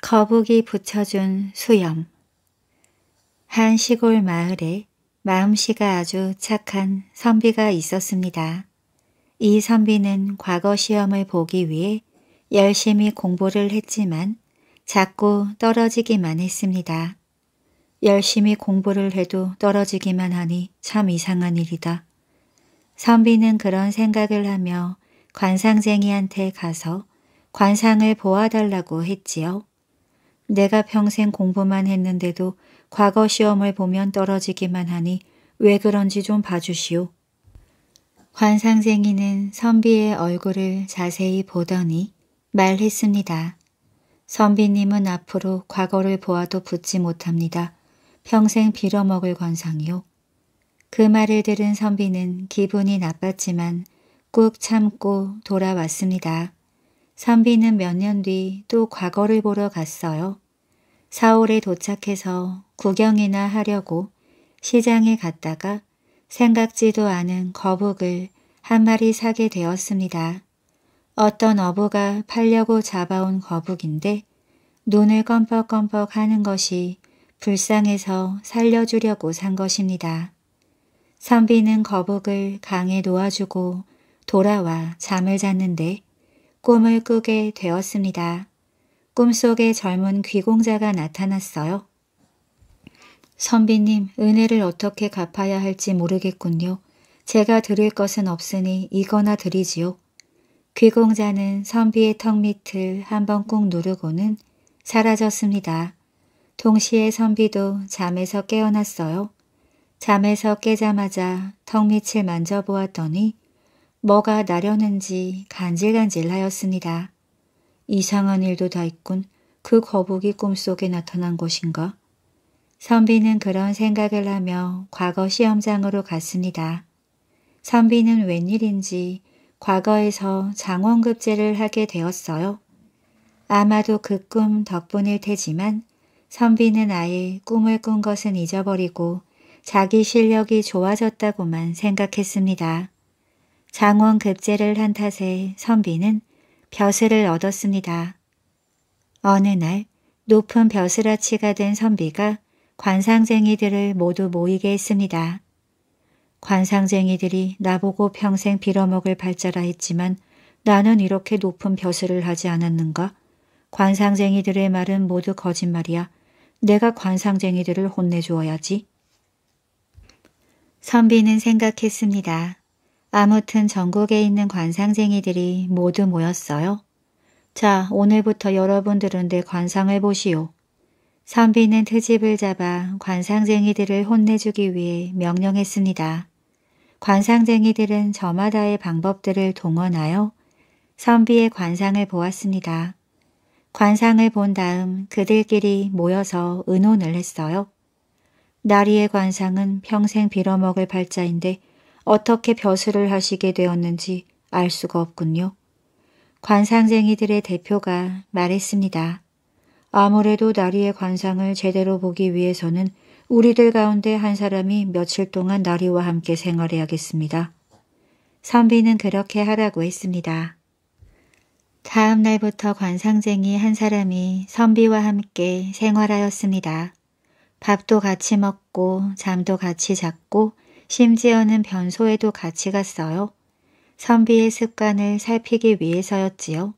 거북이 붙여준 수염 한 시골 마을에 마음씨가 아주 착한 선비가 있었습니다. 이 선비는 과거 시험을 보기 위해 열심히 공부를 했지만 자꾸 떨어지기만 했습니다. 열심히 공부를 해도 떨어지기만 하니 참 이상한 일이다. 선비는 그런 생각을 하며 관상쟁이한테 가서 관상을 보아달라고 했지요. 내가 평생 공부만 했는데도 과거 시험을 보면 떨어지기만 하니 왜 그런지 좀 봐주시오. 관상생이는 선비의 얼굴을 자세히 보더니 말했습니다. 선비님은 앞으로 과거를 보아도 붙지 못합니다. 평생 빌어먹을 관상이요. 그 말을 들은 선비는 기분이 나빴지만 꾹 참고 돌아왔습니다. 선비는 몇 년 뒤 또 과거를 보러 갔어요. 서울에 도착해서 구경이나 하려고 시장에 갔다가 생각지도 않은 거북을 한 마리 사게 되었습니다. 어떤 어부가 팔려고 잡아온 거북인데 눈을 껌뻑껌뻑 하는 것이 불쌍해서 살려주려고 산 것입니다. 선비는 거북을 강에 놓아주고 돌아와 잠을 잤는데 꿈을 꾸게 되었습니다. 꿈속에 젊은 귀공자가 나타났어요. 선비님, 은혜를 어떻게 갚아야 할지 모르겠군요. 제가 드릴 것은 없으니 이거나 드리지요. 귀공자는 선비의 턱 밑을 한번 꾹 누르고는 사라졌습니다. 동시에 선비도 잠에서 깨어났어요. 잠에서 깨자마자 턱 밑을 만져보았더니 뭐가 나려는지 간질간질하였습니다. 이상한 일도 다 있군. 그 거북이 꿈속에 나타난 것인가? 선비는 그런 생각을 하며 과거 시험장으로 갔습니다. 선비는 웬일인지 과거에서 장원급제를 하게 되었어요. 아마도 그 꿈 덕분일 테지만 선비는 아예 꿈을 꾼 것은 잊어버리고 자기 실력이 좋아졌다고만 생각했습니다. 장원 급제를 한 탓에 선비는 벼슬을 얻었습니다. 어느 날 높은 벼슬아치가 된 선비가 관상쟁이들을 모두 모이게 했습니다. 관상쟁이들이 나보고 평생 빌어먹을 발자라 했지만 나는 이렇게 높은 벼슬을 하지 않았는가? 관상쟁이들의 말은 모두 거짓말이야. 내가 관상쟁이들을 혼내주어야지. 선비는 생각했습니다. 아무튼 전국에 있는 관상쟁이들이 모두 모였어요. 자, 오늘부터 여러분들은 내 관상을 보시오. 선비는 트집을 잡아 관상쟁이들을 혼내주기 위해 명령했습니다. 관상쟁이들은 저마다의 방법들을 동원하여 선비의 관상을 보았습니다. 관상을 본 다음 그들끼리 모여서 의논을 했어요. 나리의 관상은 평생 빌어먹을 팔자인데 어떻게 벼슬을 하시게 되었는지 알 수가 없군요. 관상쟁이들의 대표가 말했습니다. 아무래도 나리의 관상을 제대로 보기 위해서는 우리들 가운데 한 사람이 며칠 동안 나리와 함께 생활해야겠습니다. 선비는 그렇게 하라고 했습니다. 다음 날부터 관상쟁이 한 사람이 선비와 함께 생활하였습니다. 밥도 같이 먹고 잠도 같이 잤고 심지어는 변소에도 같이 갔어요. 선비의 습관을 살피기 위해서였지요.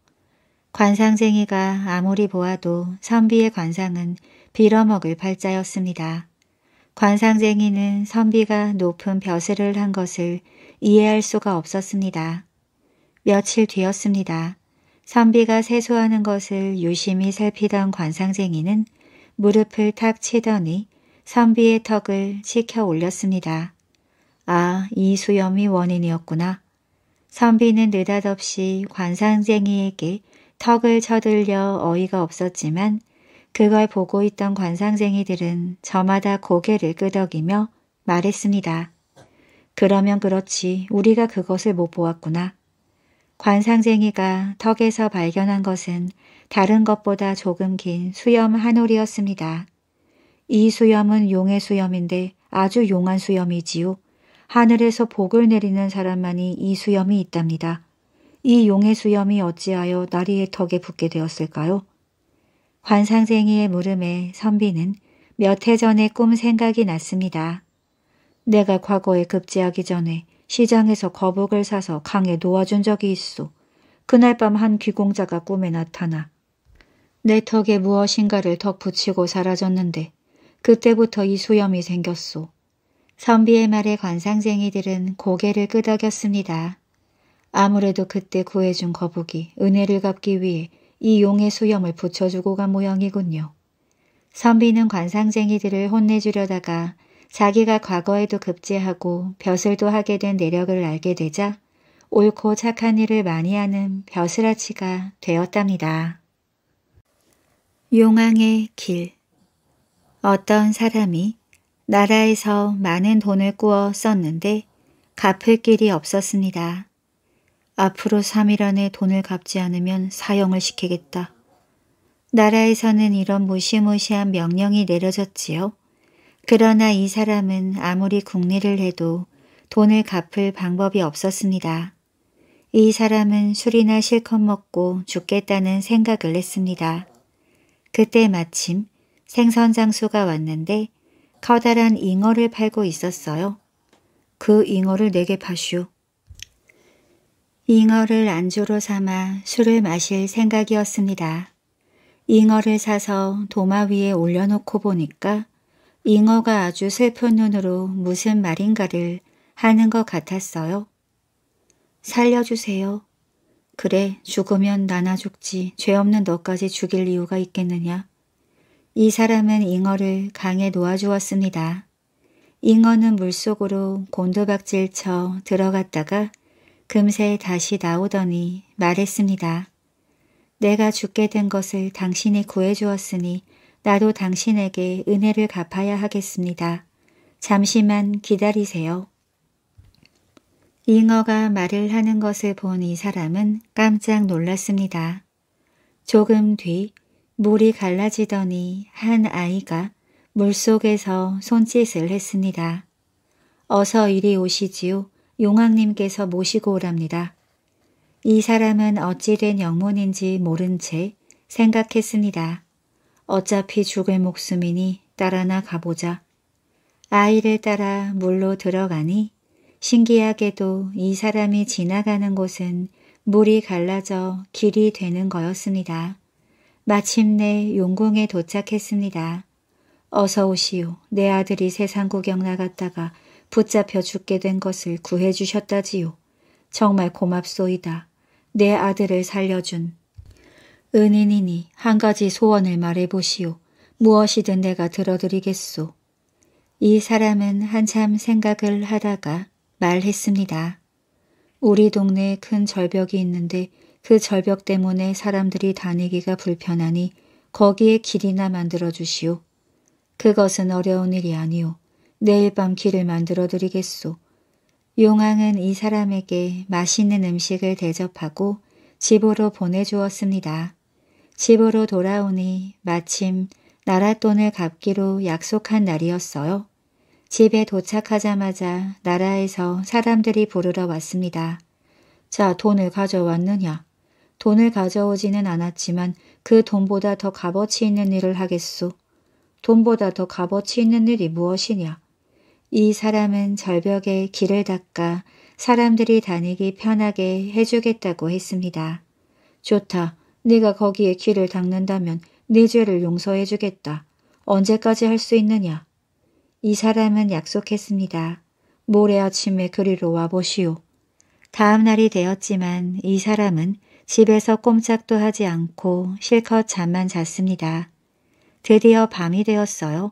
관상쟁이가 아무리 보아도 선비의 관상은 빌어먹을 팔자였습니다. 관상쟁이는 선비가 높은 벼슬을 한 것을 이해할 수가 없었습니다. 며칠 뒤였습니다. 선비가 세수하는 것을 유심히 살피던 관상쟁이는 무릎을 탁 치더니 선비의 턱을 치켜 올렸습니다. 아, 이 수염이 원인이었구나. 선비는 느닷없이 관상쟁이에게 턱을 쳐들려 어이가 없었지만 그걸 보고 있던 관상쟁이들은 저마다 고개를 끄덕이며 말했습니다. 그러면 그렇지 우리가 그것을 못 보았구나. 관상쟁이가 턱에서 발견한 것은 다른 것보다 조금 긴 수염 한 올이었습니다. 이 수염은 용의 수염인데 아주 용한 수염이지요. 하늘에서 복을 내리는 사람만이 이 수염이 있답니다. 이 용의 수염이 어찌하여 나리의 턱에 붙게 되었을까요? 관상쟁이의 물음에 선비는 몇 해 전에 꿈 생각이 났습니다. 내가 과거에 급제하기 전에 시장에서 거북을 사서 강에 놓아준 적이 있어. 그날 밤 한 귀공자가 꿈에 나타나 내 턱에 무엇인가를 덧 붙이고 사라졌는데 그때부터 이 수염이 생겼소. 선비의 말에 관상쟁이들은 고개를 끄덕였습니다. 아무래도 그때 구해준 거북이 은혜를 갚기 위해 이 용의 수염을 붙여주고 간 모양이군요. 선비는 관상쟁이들을 혼내주려다가 자기가 과거에도 급제하고 벼슬도 하게 된 내력을 알게 되자 옳고 착한 일을 많이 하는 벼슬아치가 되었답니다. 용왕의 길 어떤 사람이 나라에서 많은 돈을 꾸어 썼는데 갚을 길이 없었습니다. 앞으로 3일 안에 돈을 갚지 않으면 사형을 시키겠다. 나라에서는 이런 무시무시한 명령이 내려졌지요. 그러나 이 사람은 아무리 국리를 해도 돈을 갚을 방법이 없었습니다. 이 사람은 술이나 실컷 먹고 죽겠다는 생각을 했습니다. 그때 마침 생선 장수가 왔는데 커다란 잉어를 팔고 있었어요. 그 잉어를 내게 파슈. 잉어를 안주로 삼아 술을 마실 생각이었습니다. 잉어를 사서 도마 위에 올려놓고 보니까 잉어가 아주 슬픈 눈으로 무슨 말인가를 하는 것 같았어요. 살려주세요. 그래 죽으면 나나 죽지 죄 없는 너까지 죽일 이유가 있겠느냐. 이 사람은 잉어를 강에 놓아주었습니다. 잉어는 물속으로 곤두박질쳐 들어갔다가 금세 다시 나오더니 말했습니다. 내가 죽게 된 것을 당신이 구해주었으니 나도 당신에게 은혜를 갚아야 하겠습니다. 잠시만 기다리세요. 잉어가 말을 하는 것을 본 이 사람은 깜짝 놀랐습니다. 조금 뒤 물이 갈라지더니 한 아이가 물속에서 손짓을 했습니다. 어서 이리 오시지요. 용왕님께서 모시고 오랍니다. 이 사람은 어찌된 영문인지 모른 채 생각했습니다. 어차피 죽을 목숨이니 따라나 가보자. 아이를 따라 물로 들어가니 신기하게도 이 사람이 지나가는 곳은 물이 갈라져 길이 되는 거였습니다. 마침내 용궁에 도착했습니다. 어서 오시오. 내 아들이 세상 구경 나갔다가 붙잡혀 죽게 된 것을 구해 주셨다지요. 정말 고맙소이다. 내 아들을 살려준. 은인이니 한 가지 소원을 말해보시오. 무엇이든 내가 들어드리겠소. 이 사람은 한참 생각을 하다가 말했습니다. 우리 동네에 큰 절벽이 있는데 그 절벽 때문에 사람들이 다니기가 불편하니 거기에 길이나 만들어 주시오. 그것은 어려운 일이 아니오. 내일 밤 길을 만들어 드리겠소. 용왕은 이 사람에게 맛있는 음식을 대접하고 집으로 보내주었습니다. 집으로 돌아오니 마침 나랏돈을 갚기로 약속한 날이었어요. 집에 도착하자마자 나라에서 사람들이 부르러 왔습니다. 자, 돈을 가져왔느냐? 돈을 가져오지는 않았지만 그 돈보다 더 값어치 있는 일을 하겠소. 돈보다 더 값어치 있는 일이 무엇이냐. 이 사람은 절벽에 길을 닦아 사람들이 다니기 편하게 해주겠다고 했습니다. 좋다. 네가 거기에 길을 닦는다면 네 죄를 용서해주겠다. 언제까지 할 수 있느냐? 이 사람은 약속했습니다. 모레 아침에 그리로 와보시오. 다음 날이 되었지만 이 사람은 집에서 꼼짝도 하지 않고 실컷 잠만 잤습니다. 드디어 밤이 되었어요.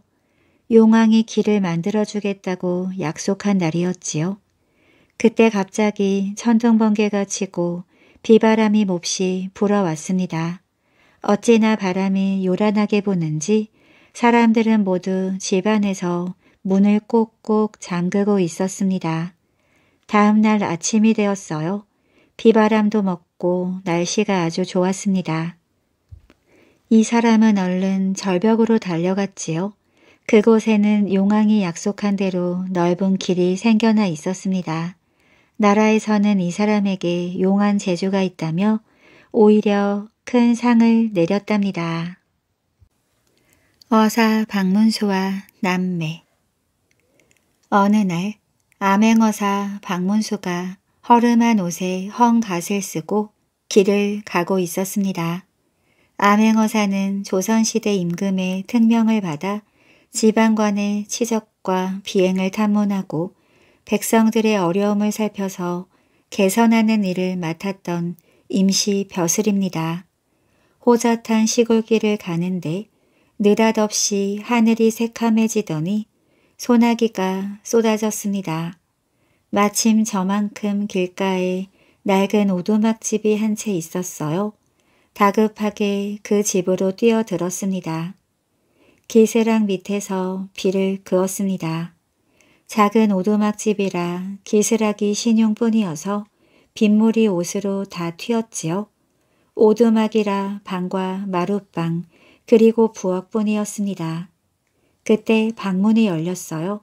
용왕이 길을 만들어주겠다고 약속한 날이었지요. 그때 갑자기 천둥번개가 치고 비바람이 몹시 불어왔습니다. 어찌나 바람이 요란하게 부는지 사람들은 모두 집안에서 문을 꼭꼭 잠그고 있었습니다. 다음날 아침이 되었어요. 비바람도 먹고 없고 날씨가 아주 좋았습니다. 이 사람은 얼른 절벽으로 달려갔지요. 그곳에는 용왕이 약속한 대로 넓은 길이 생겨나 있었습니다. 나라에서는 이 사람에게 용한 재주가 있다며 오히려 큰 상을 내렸답니다. 어사 박문수와 남매 어느 날 암행어사 박문수가 허름한 옷에 헝갓을 쓰고 길을 가고 있었습니다. 암행어사는 조선시대 임금의 특명을 받아 지방관의 치적과 비행을 탐문하고 백성들의 어려움을 살펴서 개선하는 일을 맡았던 임시 벼슬입니다. 호젓한 시골길을 가는데 느닷없이 하늘이 새카매지더니 소나기가 쏟아졌습니다. 마침 저만큼 길가에 낡은 오두막집이 한 채 있었어요. 다급하게 그 집으로 뛰어들었습니다. 기세랑 밑에서 비를 그었습니다. 작은 오두막집이라 기스락기 신용뿐이어서 빗물이 옷으로 다 튀었지요. 오두막이라 방과 마룻방 그리고 부엌뿐이었습니다. 그때 방문이 열렸어요.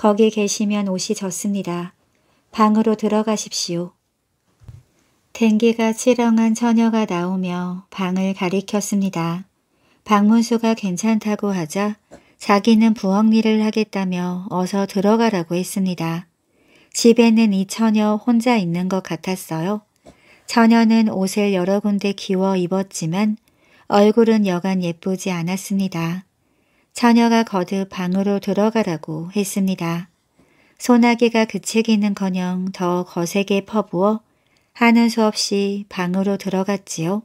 거기 계시면 옷이 젖습니다. 방으로 들어가십시오. 댕기가 치렁한 처녀가 나오며 방을 가리켰습니다. 박문수가 괜찮다고 하자 자기는 부엌 일을 하겠다며 어서 들어가라고 했습니다. 집에는 이 처녀 혼자 있는 것 같았어요. 처녀는 옷을 여러 군데 기워 입었지만 얼굴은 여간 예쁘지 않았습니다. 처녀가 거듭 방으로 들어가라고 했습니다. 소나기가 그치기는커녕 더 거세게 퍼부어 하는 수 없이 방으로 들어갔지요.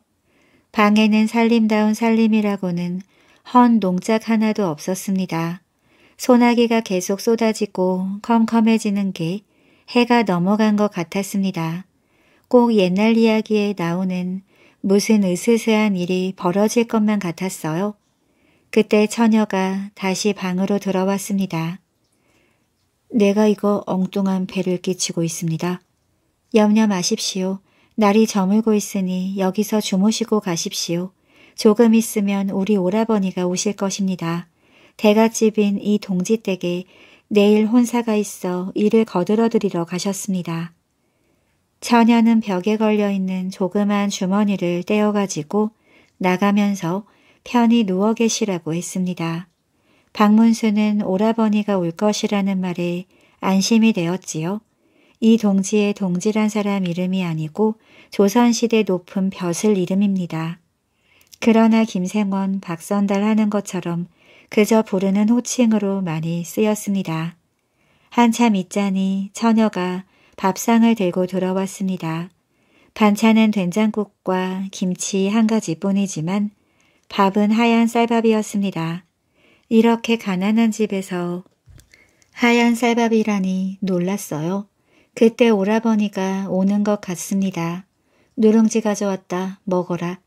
방에는 살림다운 살림이라고는 헌농작 하나도 없었습니다. 소나기가 계속 쏟아지고 컴컴해지는 게 해가 넘어간 것 같았습니다. 꼭 옛날 이야기에 나오는 무슨 으스스한 일이 벌어질 것만 같았어요. 그때 처녀가 다시 방으로 들어왔습니다. 내가 이거 엉뚱한 배를 끼치고 있습니다. 염려 마십시오. 날이 저물고 있으니 여기서 주무시고 가십시오. 조금 있으면 우리 오라버니가 오실 것입니다. 대갓집인 이 동지댁에 내일 혼사가 있어 일을 거들어드리러 가셨습니다. 처녀는 벽에 걸려있는 조그만 주머니를 떼어가지고 나가면서 편히 누워 계시라고 했습니다. 박문수는 오라버니가 올 것이라는 말에 안심이 되었지요. 이 동지의 동지란 사람 이름이 아니고 조선시대 높은 벼슬 이름입니다. 그러나 김생원, 박선달 하는 것처럼 그저 부르는 호칭으로 많이 쓰였습니다. 한참 있자니 처녀가 밥상을 들고 들어왔습니다. 반찬은 된장국과 김치 한 가지뿐이지만 밥은 하얀 쌀밥이었습니다. 이렇게 가난한 집에서 하얀 쌀밥이라니 놀랐어요. 그때 오라버니가 오는 것 같습니다. 누룽지 가져왔다. 먹어라.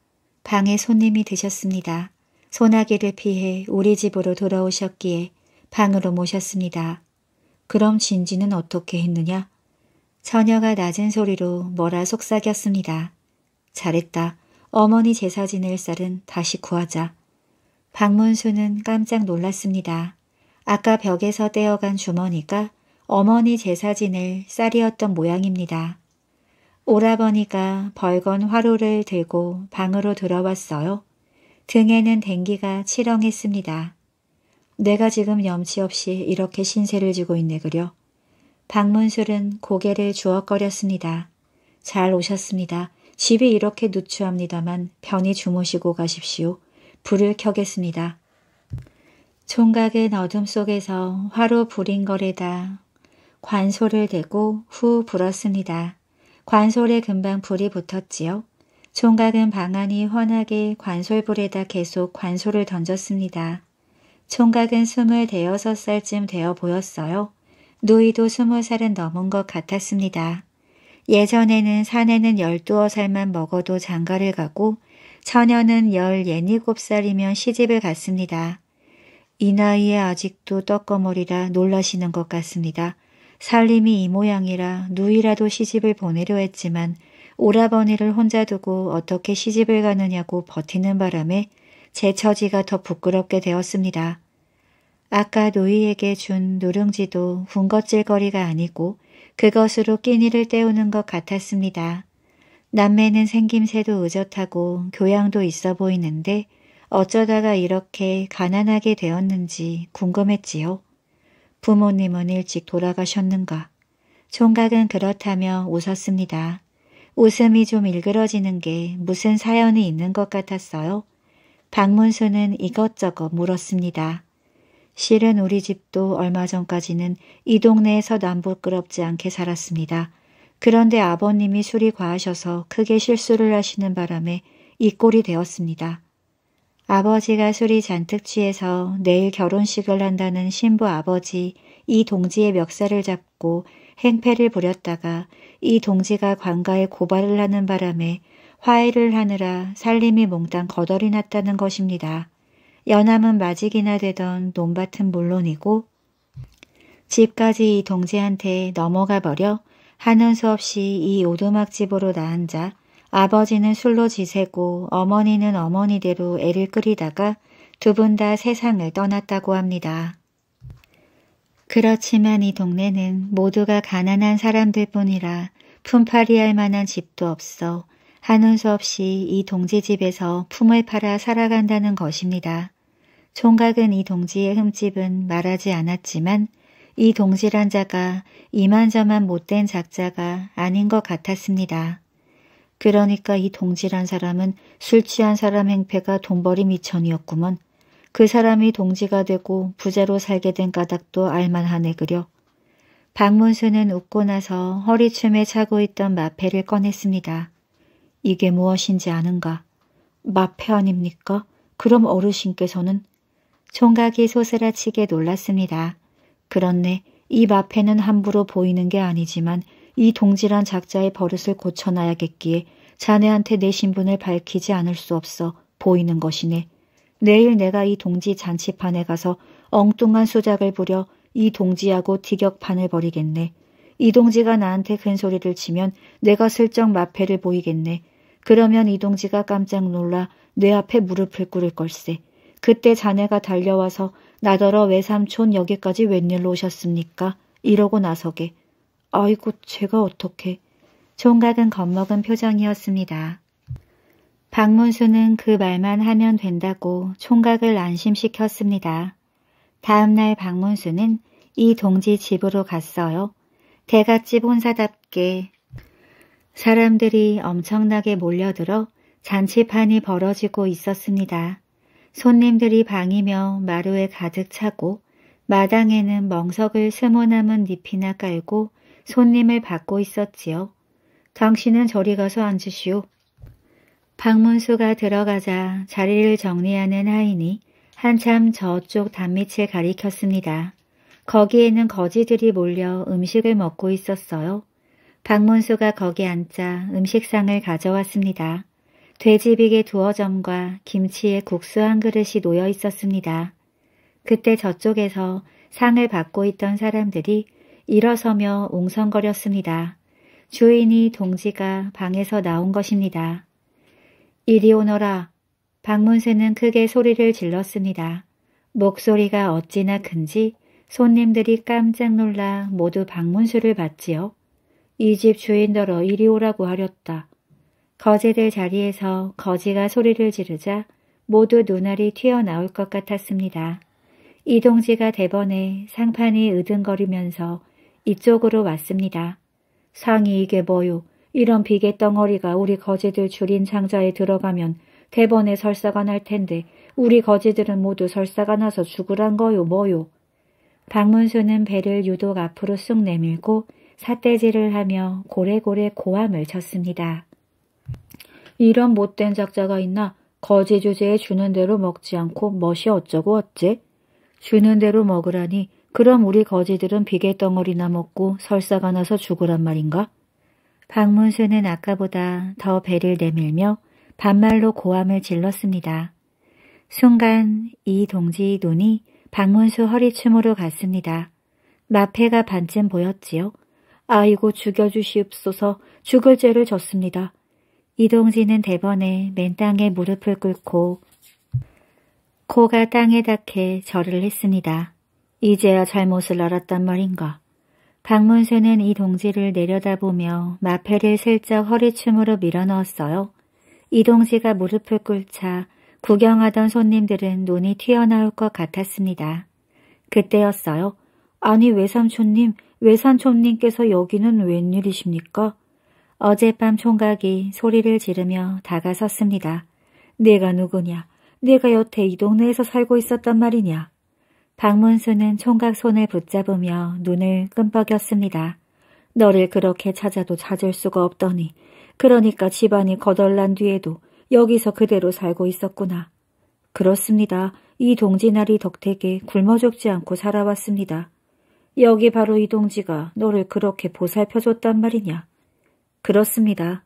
방에 손님이 드셨습니다. 소나기를 피해 우리 집으로 돌아오셨기에 방으로 모셨습니다. 그럼 진지는 어떻게 했느냐? 처녀가 낮은 소리로 뭐라 속삭였습니다. 잘했다. 어머니 제사 지낼 쌀은 다시 구하자. 박문수는 깜짝 놀랐습니다. 아까 벽에서 떼어간 주머니가 어머니 제사 지낼 쌀이었던 모양입니다. 오라버니가 벌건 화로를 들고 방으로 들어왔어요. 등에는 댕기가 치렁했습니다. 내가 지금 염치없이 이렇게 신세를 지고 있네 그려. 박문술은 고개를 주걱거렸습니다. 잘 오셨습니다. 집이 이렇게 누추합니다만 편히 주무시고 가십시오. 불을 켜겠습니다. 총각은 어둠 속에서 화로 불인거래다 관소를 대고 후 불었습니다. 관솔에 금방 불이 붙었지요. 총각은 방안이 환하게 관솔불에다 계속 관소를 던졌습니다. 총각은 스물 대여섯 살쯤 되어 보였어요. 누이도 스무 살은 넘은 것 같았습니다. 예전에는 산에는 12살만 먹어도 장가를 가고 처녀는 17살이면 시집을 갔습니다. 이 나이에 아직도 떡거머리라 놀라시는 것 같습니다. 살림이 이 모양이라 누이라도 시집을 보내려 했지만 오라버니를 혼자 두고 어떻게 시집을 가느냐고 버티는 바람에 제 처지가 더 부끄럽게 되었습니다. 아까 노이에게 준 누룽지도 군것질거리가 아니고 그것으로 끼니를 때우는 것 같았습니다. 남매는 생김새도 의젓하고 교양도 있어 보이는데 어쩌다가 이렇게 가난하게 되었는지 궁금했지요. 부모님은 일찍 돌아가셨는가. 총각은 그렇다며 웃었습니다. 웃음이 좀 일그러지는 게 무슨 사연이 있는 것 같았어요. 박문수는 이것저것 물었습니다. 실은 우리 집도 얼마 전까지는 이 동네에서 남부끄럽지 않게 살았습니다. 그런데 아버님이 술이 과하셔서 크게 실수를 하시는 바람에 이 꼴이 되었습니다. 아버지가 술이 잔뜩 취해서 내일 결혼식을 한다는 신부 아버지 이 동지의 멱살을 잡고 행패를 부렸다가 이 동지가 관가에 고발을 하는 바람에 화해를 하느라 살림이 몽땅 거덜이 났다는 것입니다. 연암은 마직이나 되던 논밭은 물론이고 집까지 이 동지한테 넘어가 버려 하는 수 없이 이 오두막집으로 나앉아 아버지는 술로 지새고 어머니는 어머니대로 애를 끓이다가 두 분 다 세상을 떠났다고 합니다. 그렇지만 이 동네는 모두가 가난한 사람들 뿐이라 품팔이 할 만한 집도 없어 한운수 없이 이 동지 집에서 품을 팔아 살아간다는 것입니다. 총각은 이 동지의 흠집은 말하지 않았지만 이 동지란 자가 이만저만 못된 작자가 아닌 것 같았습니다. 그러니까 이 동지란 사람은 술 취한 사람 행패가 돈벌이 미천이었구먼. 그 사람이 동지가 되고 부자로 살게 된 까닭도 알만하네 그려. 박문수는 웃고 나서 허리춤에 차고 있던 마패를 꺼냈습니다. 이게 무엇인지 아는가? 마패 아닙니까? 그럼 어르신께서는 총각이 소스라치게 놀랐습니다. 그런데 입 앞에는 함부로 보이는 게 아니지만 이 동질한 작자의 버릇을 고쳐놔야겠기에 자네한테 내 신분을 밝히지 않을 수 없어 보이는 것이네. 내일 내가 이 동지 잔치판에 가서 엉뚱한 수작을 부려 이 동지하고 티격판을 벌이겠네. 이 동지가 나한테 큰 소리를 치면 내가 슬쩍 마패를 보이겠네. 그러면 이 동지가 깜짝 놀라 내 앞에 무릎을 꿇을 걸세. 그때 자네가 달려와서 나더러 외삼촌 여기까지 웬일로 오셨습니까? 이러고 나서게. 아이고 제가 어떻게. 총각은 겁먹은 표정이었습니다. 박문수는 그 말만 하면 된다고 총각을 안심시켰습니다. 다음날 박문수는 이 동지 집으로 갔어요. 대갓집 혼사답게 사람들이 엄청나게 몰려들어 잔치판이 벌어지고 있었습니다. 손님들이 방이며 마루에 가득 차고 마당에는 멍석을 스모 남은 잎이나 깔고 손님을 받고 있었지요. 당신은 저리 가서 앉으시오. 박문수가 들어가자 자리를 정리하는 하인이 한참 저쪽 단밑을 가리켰습니다. 거기에는 거지들이 몰려 음식을 먹고 있었어요. 박문수가 거기 앉자 음식상을 가져왔습니다. 돼지비계 두어 점과 김치에 국수 한 그릇이 놓여 있었습니다. 그때 저쪽에서 상을 받고 있던 사람들이 일어서며 웅성거렸습니다. 주인이 동지가 방에서 나온 것입니다. 이리 오너라. 방문세는 크게 소리를 질렀습니다. 목소리가 어찌나 큰지 손님들이 깜짝 놀라 모두 방문수를 봤지요. 이 집 주인더러 이리 오라고 하렸다. 거지들 자리에서 거지가 소리를 지르자 모두 눈알이 튀어나올 것 같았습니다. 이동지가 대번에 상판이 으등거리면서 이쪽으로 왔습니다. 상이 이게 뭐요? 이런 비계 덩어리가 우리 거지들 줄인 상자에 들어가면 대번에 설사가 날 텐데 우리 거지들은 모두 설사가 나서 죽으란 거요 뭐요? 박문수는 배를 유독 앞으로 쑥 내밀고 삿대질을 하며 고래고래 고함을 쳤습니다. 이런 못된 작자가 있나 거지 주제에 주는 대로 먹지 않고 멋이 어쩌고 어째? 주는 대로 먹으라니 그럼 우리 거지들은 비계 덩어리나 먹고 설사가 나서 죽으란 말인가? 박문수는 아까보다 더 배를 내밀며 반말로 고함을 질렀습니다. 순간 이 동지 의 눈이 박문수 허리춤으로 갔습니다. 마패가 반쯤 보였지요. 아이고 죽여주시옵소서 죽을 죄를 졌습니다. 이동진은 대번에 맨 땅에 무릎을 꿇고 코가 땅에 닿게 절을 했습니다. 이제야 잘못을 알았단 말인가. 박문수는 이 동지를 내려다보며 마패를 슬쩍 허리춤으로 밀어넣었어요. 이동지가 무릎을 꿇자 구경하던 손님들은 눈이 튀어나올 것 같았습니다. 그때였어요. 아니 외삼촌님, 외삼촌님께서 여기는 웬일이십니까? 어젯밤 총각이 소리를 지르며 다가섰습니다. 내가 누구냐? 내가 여태 이 동네에서 살고 있었단 말이냐? 박문수는 총각 손을 붙잡으며 눈을 끔뻑였습니다. 너를 그렇게 찾아도 찾을 수가 없더니 그러니까 집안이 거덜난 뒤에도 여기서 그대로 살고 있었구나. 그렇습니다. 이 동지나리 덕택에 굶어 죽지 않고 살아왔습니다. 여기 바로 이 동지가 너를 그렇게 보살펴줬단 말이냐. 그렇습니다.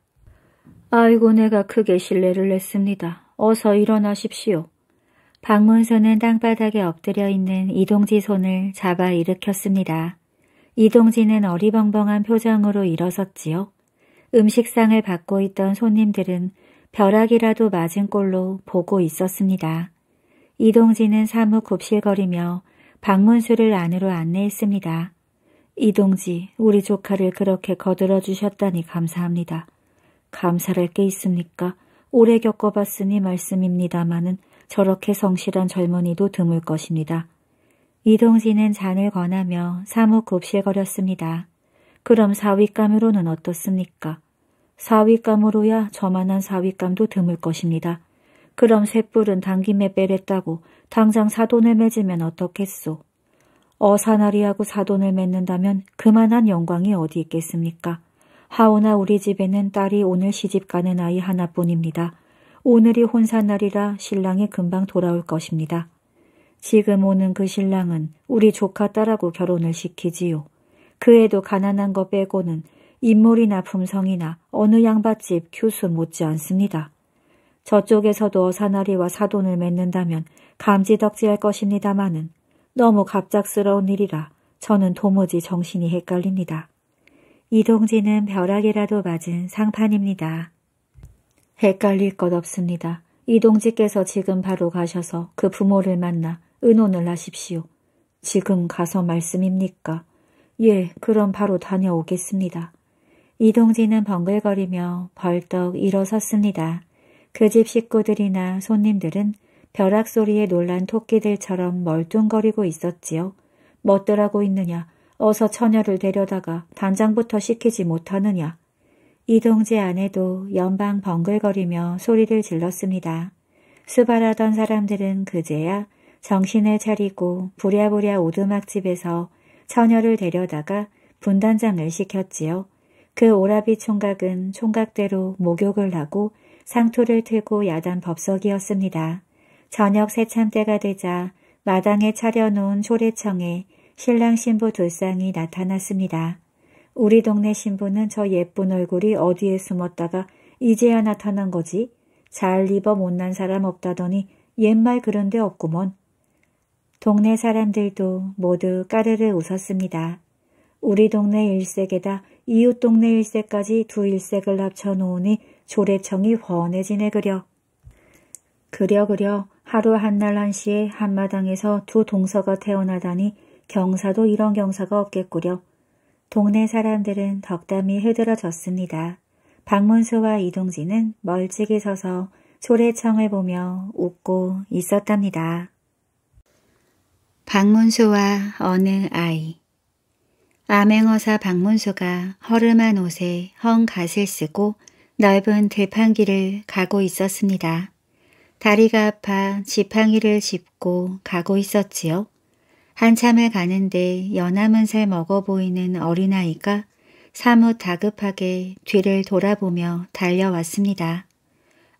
아이고 내가 크게 실례를 냈습니다. 어서 일어나십시오. 박문수는 땅바닥에 엎드려 있는 이동지 손을 잡아 일으켰습니다. 이동지는 어리벙벙한 표정으로 일어섰지요. 음식상을 받고 있던 손님들은 벼락이라도 맞은 꼴로 보고 있었습니다. 이동지는 사뭇 굽실거리며 박문수를 안으로 안내했습니다. 이동지, 우리 조카를 그렇게 거들어 주셨다니 감사합니다. 감사할 게 있습니까? 오래 겪어봤으니 말씀입니다마는 저렇게 성실한 젊은이도 드물 것입니다. 이동진은 잔을 권하며 사뭇 곱실거렸습니다. 그럼 사위감으로는 어떻습니까? 사위감으로야 저만한 사위감도 드물 것입니다. 그럼 쇳불은 당김에 빼랬다고 당장 사돈을 맺으면 어떻겠소? 어사나리하고 사돈을 맺는다면 그만한 영광이 어디 있겠습니까? 하오나 우리 집에는 딸이 오늘 시집 가는 아이 하나뿐입니다. 오늘이 혼사날이라 신랑이 금방 돌아올 것입니다. 지금 오는 그 신랑은 우리 조카 딸하고 결혼을 시키지요. 그에도 가난한 거 빼고는 인물이나 품성이나 어느 양밭집 교수 못지 않습니다. 저쪽에서도 어사나리와 사돈을 맺는다면 감지덕지할 것입니다마는 너무 갑작스러운 일이라 저는 도무지 정신이 헷갈립니다. 이동진은 벼락이라도 맞은 상판입니다. 헷갈릴 것 없습니다. 이동지께서 지금 바로 가셔서 그 부모를 만나 의논을 하십시오. 지금 가서 말씀입니까? 예, 그럼 바로 다녀오겠습니다. 이동진은 번글거리며 벌떡 일어섰습니다. 그 집 식구들이나 손님들은 벼락 소리에 놀란 토끼들처럼 멀뚱거리고 있었지요. 멋들하고 있느냐, 어서 처녀를 데려다가 단장부터 시키지 못하느냐. 이동지 안에도 연방 벙글거리며 소리를 질렀습니다. 수발하던 사람들은 그제야 정신을 차리고 부랴부랴 오두막집에서 처녀를 데려다가 분단장을 시켰지요. 그 오라비 총각은 총각대로 목욕을 하고 상투를 틀고 야단 법석이었습니다. 저녁 세참 때가 되자 마당에 차려놓은 초래청에 신랑 신부 둘쌍이 나타났습니다. 우리 동네 신부는 저 예쁜 얼굴이 어디에 숨었다가 이제야 나타난 거지. 잘 입어 못난 사람 없다더니 옛말 그런데 없구먼. 동네 사람들도 모두 까르르 웃었습니다. 우리 동네 일색에다 이웃 동네 일색까지 두 일색을 합쳐놓으니 조례청이 훤해지네 그려. 그려 그려 하루 한 날 한시에 한마당에서 두 동서가 태어나다니 경사도 이런 경사가 없겠구려. 동네 사람들은 덕담이 흐드러졌습니다. 박문수와 이동진은 멀찍이 서서 소래청을 보며 웃고 있었답니다. 박문수와 어느 아이 암행어사 박문수가 허름한 옷에 헝 갓을 쓰고 넓은 들판길을 가고 있었습니다. 다리가 아파 지팡이를 짚고 가고 있었지요. 한참을 가는데 연함은 살 먹어 보이는 어린아이가 사뭇 다급하게 뒤를 돌아보며 달려왔습니다.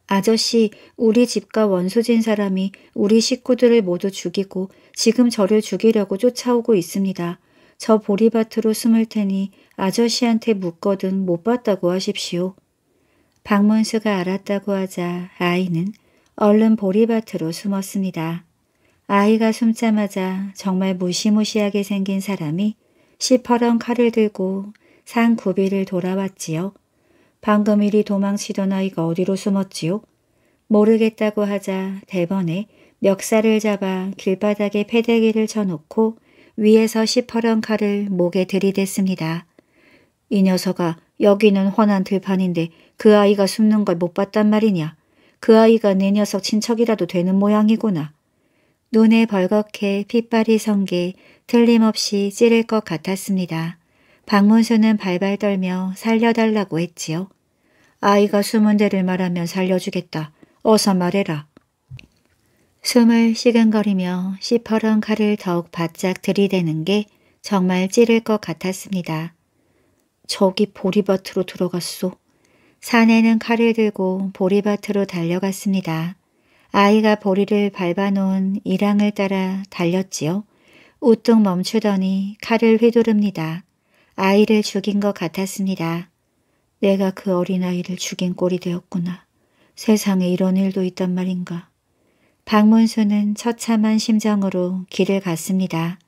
아저씨, 우리 집과 원수진 사람이 우리 식구들을 모두 죽이고 지금 저를 죽이려고 쫓아오고 있습니다. 저 보리밭으로 숨을 테니 아저씨한테 묻거든 못 봤다고 하십시오. 박문수가 알았다고 하자 아이는 얼른 보리밭으로 숨었습니다. 아이가 숨자마자 정말 무시무시하게 생긴 사람이 시퍼런 칼을 들고 산 구비를 돌아왔지요. 방금 이리 도망치던 아이가 어디로 숨었지요? 모르겠다고 하자 대번에 멱살을 잡아 길바닥에 패대기를 쳐놓고 위에서 시퍼런 칼을 목에 들이댔습니다. 이 녀석아 여기는 훤한 들판인데 그 아이가 숨는 걸 못 봤단 말이냐. 그 아이가 내 녀석 친척이라도 되는 모양이구나. 눈에 벌겋게 핏발이 선 게 틀림없이 찌를 것 같았습니다. 박문수는 발발 떨며 살려달라고 했지요. 아이가 숨은 데를 말하면 살려주겠다. 어서 말해라. 숨을 시근거리며 시퍼런 칼을 더욱 바짝 들이대는 게 정말 찌를 것 같았습니다. 저기 보리밭으로 들어갔소. 사내는 칼을 들고 보리밭으로 달려갔습니다. 아이가 보리를 밟아놓은 이랑을 따라 달렸지요. 우뚝 멈추더니 칼을 휘두릅니다. 아이를 죽인 것 같았습니다. 내가 그 어린아이를 죽인 꼴이 되었구나. 세상에 이런 일도 있단 말인가. 박문수는 처참한 심정으로 길을 갔습니다.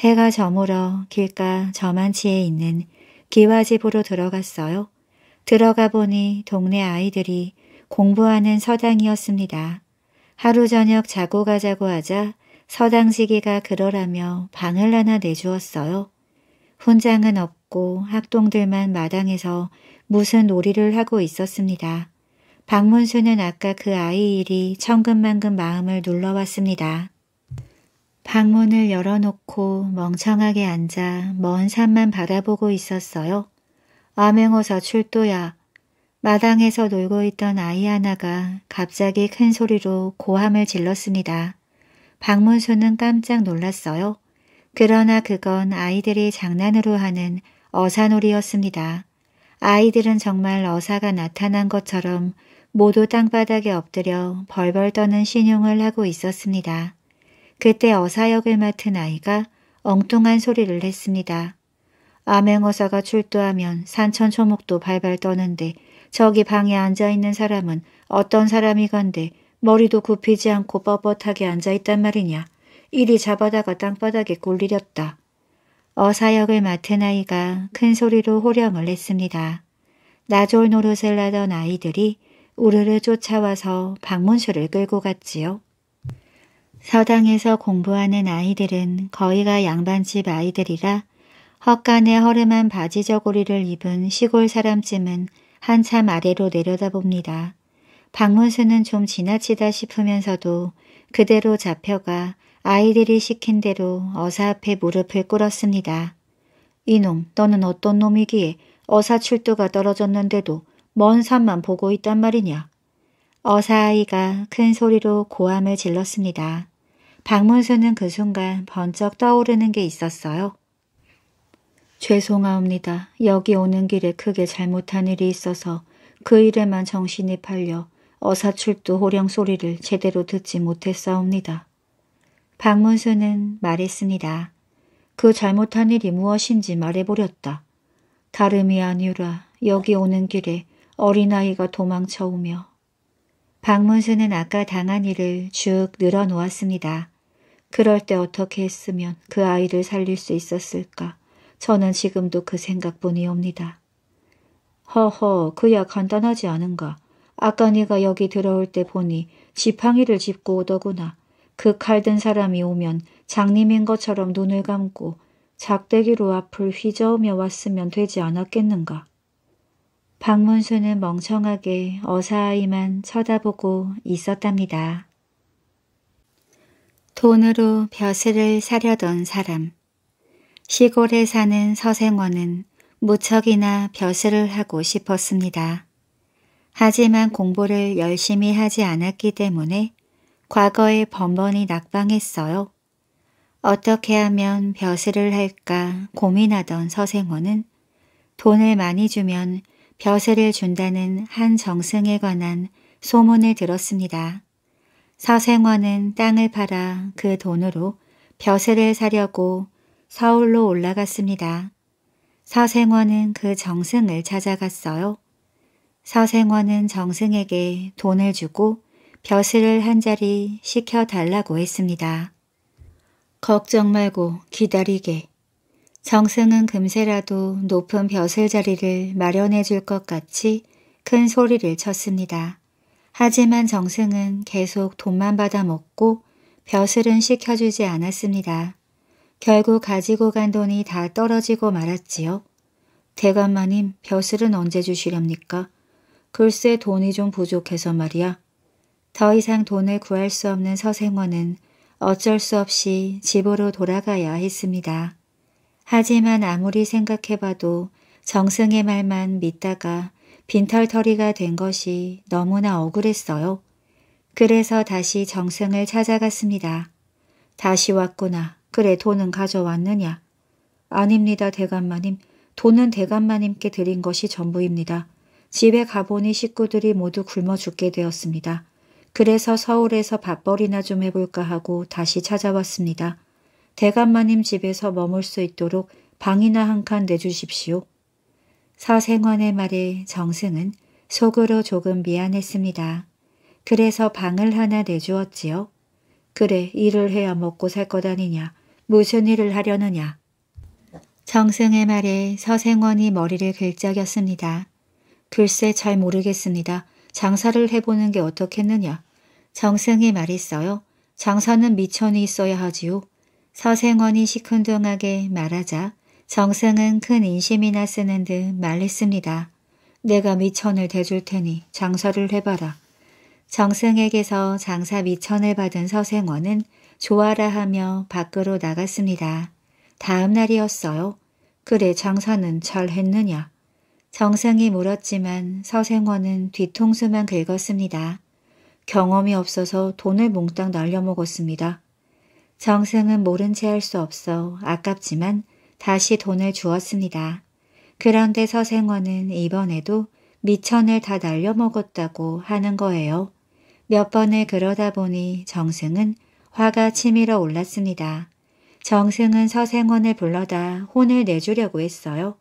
해가 저물어 길가 저만치에 있는 기와집으로 들어갔어요. 들어가 보니 동네 아이들이 공부하는 서당이었습니다. 하루 저녁 자고 가자고 하자 서당지기가 그러라며 방을 하나 내주었어요. 훈장은 없고 학동들만 마당에서 무슨 놀이를 하고 있었습니다. 박문수는 아까 그 아이 일이 천근만근 마음을 눌러왔습니다. 방문을 열어놓고 멍청하게 앉아 먼 산만 바라보고 있었어요. 암행어사 출도야. 마당에서 놀고 있던 아이 하나가 갑자기 큰 소리로 고함을 질렀습니다. 박문수는 깜짝 놀랐어요. 그러나 그건 아이들이 장난으로 하는 어사놀이였습니다. 아이들은 정말 어사가 나타난 것처럼 모두 땅바닥에 엎드려 벌벌 떠는 신용을 하고 있었습니다. 그때 어사역을 맡은 아이가 엉뚱한 소리를 했습니다. 암행어사가 출두하면 산천초목도 발발 떠는데 저기 방에 앉아있는 사람은 어떤 사람이건데 머리도 굽히지 않고 뻣뻣하게 앉아있단 말이냐. 이리 잡아다가 땅바닥에 굴리렸다. 어사역을 맡은 아이가 큰 소리로 호령을 했습니다. 나졸 노릇을 하던 아이들이 우르르 쫓아와서 방문실을 끌고 갔지요. 서당에서 공부하는 아이들은 거의가 양반집 아이들이라 헛간에 허름한 바지 저고리를 입은 시골 사람쯤은 한참 아래로 내려다봅니다. 박문수는 좀 지나치다 싶으면서도 그대로 잡혀가 아이들이 시킨 대로 어사 앞에 무릎을 꿇었습니다. 이놈, 너는 어떤 놈이기에 어사 출두가 떨어졌는데도 먼 산만 보고 있단 말이냐. 어사아이가 큰 소리로 고함을 질렀습니다. 박문수는 그 순간 번쩍 떠오르는 게 있었어요. 죄송합니다 여기 오는 길에 크게 잘못한 일이 있어서 그 일에만 정신이 팔려 어사출두 호령 소리를 제대로 듣지 못했사옵니다. 박문수는 말했습니다. 그 잘못한 일이 무엇인지 말해버렸다 다름이 아니라 여기 오는 길에 어린아이가 도망쳐오며 박문수는 아까 당한 일을 쭉 늘어놓았습니다. 그럴 때 어떻게 했으면 그 아이를 살릴 수 있었을까? 저는 지금도 그 생각뿐이옵니다. 허허, 그야 간단하지 않은가. 아까 네가 여기 들어올 때 보니 지팡이를 짚고 오더구나. 그 칼든 사람이 오면 장님인 것처럼 눈을 감고 작대기로 앞을 휘저으며 왔으면 되지 않았겠는가. 박문수는 멍청하게 어사이만 쳐다보고 있었답니다. 돈으로 벼슬을 사려던 사람 시골에 사는 서생원은 무척이나 벼슬을 하고 싶었습니다. 하지만 공부를 열심히 하지 않았기 때문에 과거에 번번이 낙방했어요. 어떻게 하면 벼슬을 할까 고민하던 서생원은 돈을 많이 주면 벼슬을 준다는 한 정승에 관한 소문을 들었습니다. 서생원은 땅을 팔아 그 돈으로 벼슬을 사려고 서울로 올라갔습니다. 서생원은 그 정승을 찾아갔어요. 서생원은 정승에게 돈을 주고 벼슬을 한 자리 시켜달라고 했습니다. 걱정 말고 기다리게. 정승은 금세라도 높은 벼슬 자리를 마련해 줄 것 같이 큰 소리를 쳤습니다. 하지만 정승은 계속 돈만 받아먹고 벼슬은 시켜주지 않았습니다. 결국 가지고 간 돈이 다 떨어지고 말았지요. 대감마님 벼슬은 언제 주시렵니까? 글쎄 돈이 좀 부족해서 말이야. 더 이상 돈을 구할 수 없는 서생원은 어쩔 수 없이 집으로 돌아가야 했습니다. 하지만 아무리 생각해봐도 정승의 말만 믿다가 빈털터리가 된 것이 너무나 억울했어요. 그래서 다시 정승을 찾아갔습니다. 다시 왔구나. 그래 돈은 가져왔느냐? 아닙니다 대감마님. 돈은 대감마님께 드린 것이 전부입니다. 집에 가보니 식구들이 모두 굶어 죽게 되었습니다. 그래서 서울에서 밥벌이나 좀 해볼까 하고 다시 찾아왔습니다. 대감마님 집에서 머물 수 있도록 방이나 한 칸 내주십시오. 서생원의 말에 정승은 속으로 조금 미안했습니다. 그래서 방을 하나 내주었지요. 그래 일을 해야 먹고 살 것 아니냐. 무슨 일을 하려느냐. 정승의 말에 서생원이 머리를 긁적였습니다 글쎄 잘 모르겠습니다. 장사를 해보는 게 어떻겠느냐. 정승이 말했어요. 장사는 미천이 있어야 하지요. 서생원이 시큰둥하게 말하자 정승은 큰 인심이나 쓰는 듯 말했습니다. 내가 미천을 대줄 테니 장사를 해봐라. 정승에게서 장사 미천을 받은 서생원은 좋아라 하며 밖으로 나갔습니다. 다음 날이었어요. 그래 장사는 잘 했느냐? 정상이 물었지만 서생원은 뒤통수만 긁었습니다. 경험이 없어서 돈을 몽땅 날려먹었습니다. 정승은 모른 채 할 수 없어 아깝지만 다시 돈을 주었습니다. 그런데 서생원은 이번에도 미천을 다 날려먹었다고 하는 거예요. 몇 번을 그러다 보니 정승은 화가 치밀어 올랐습니다. 정승은 서생원을 불러다 혼을 내주려고 했어요.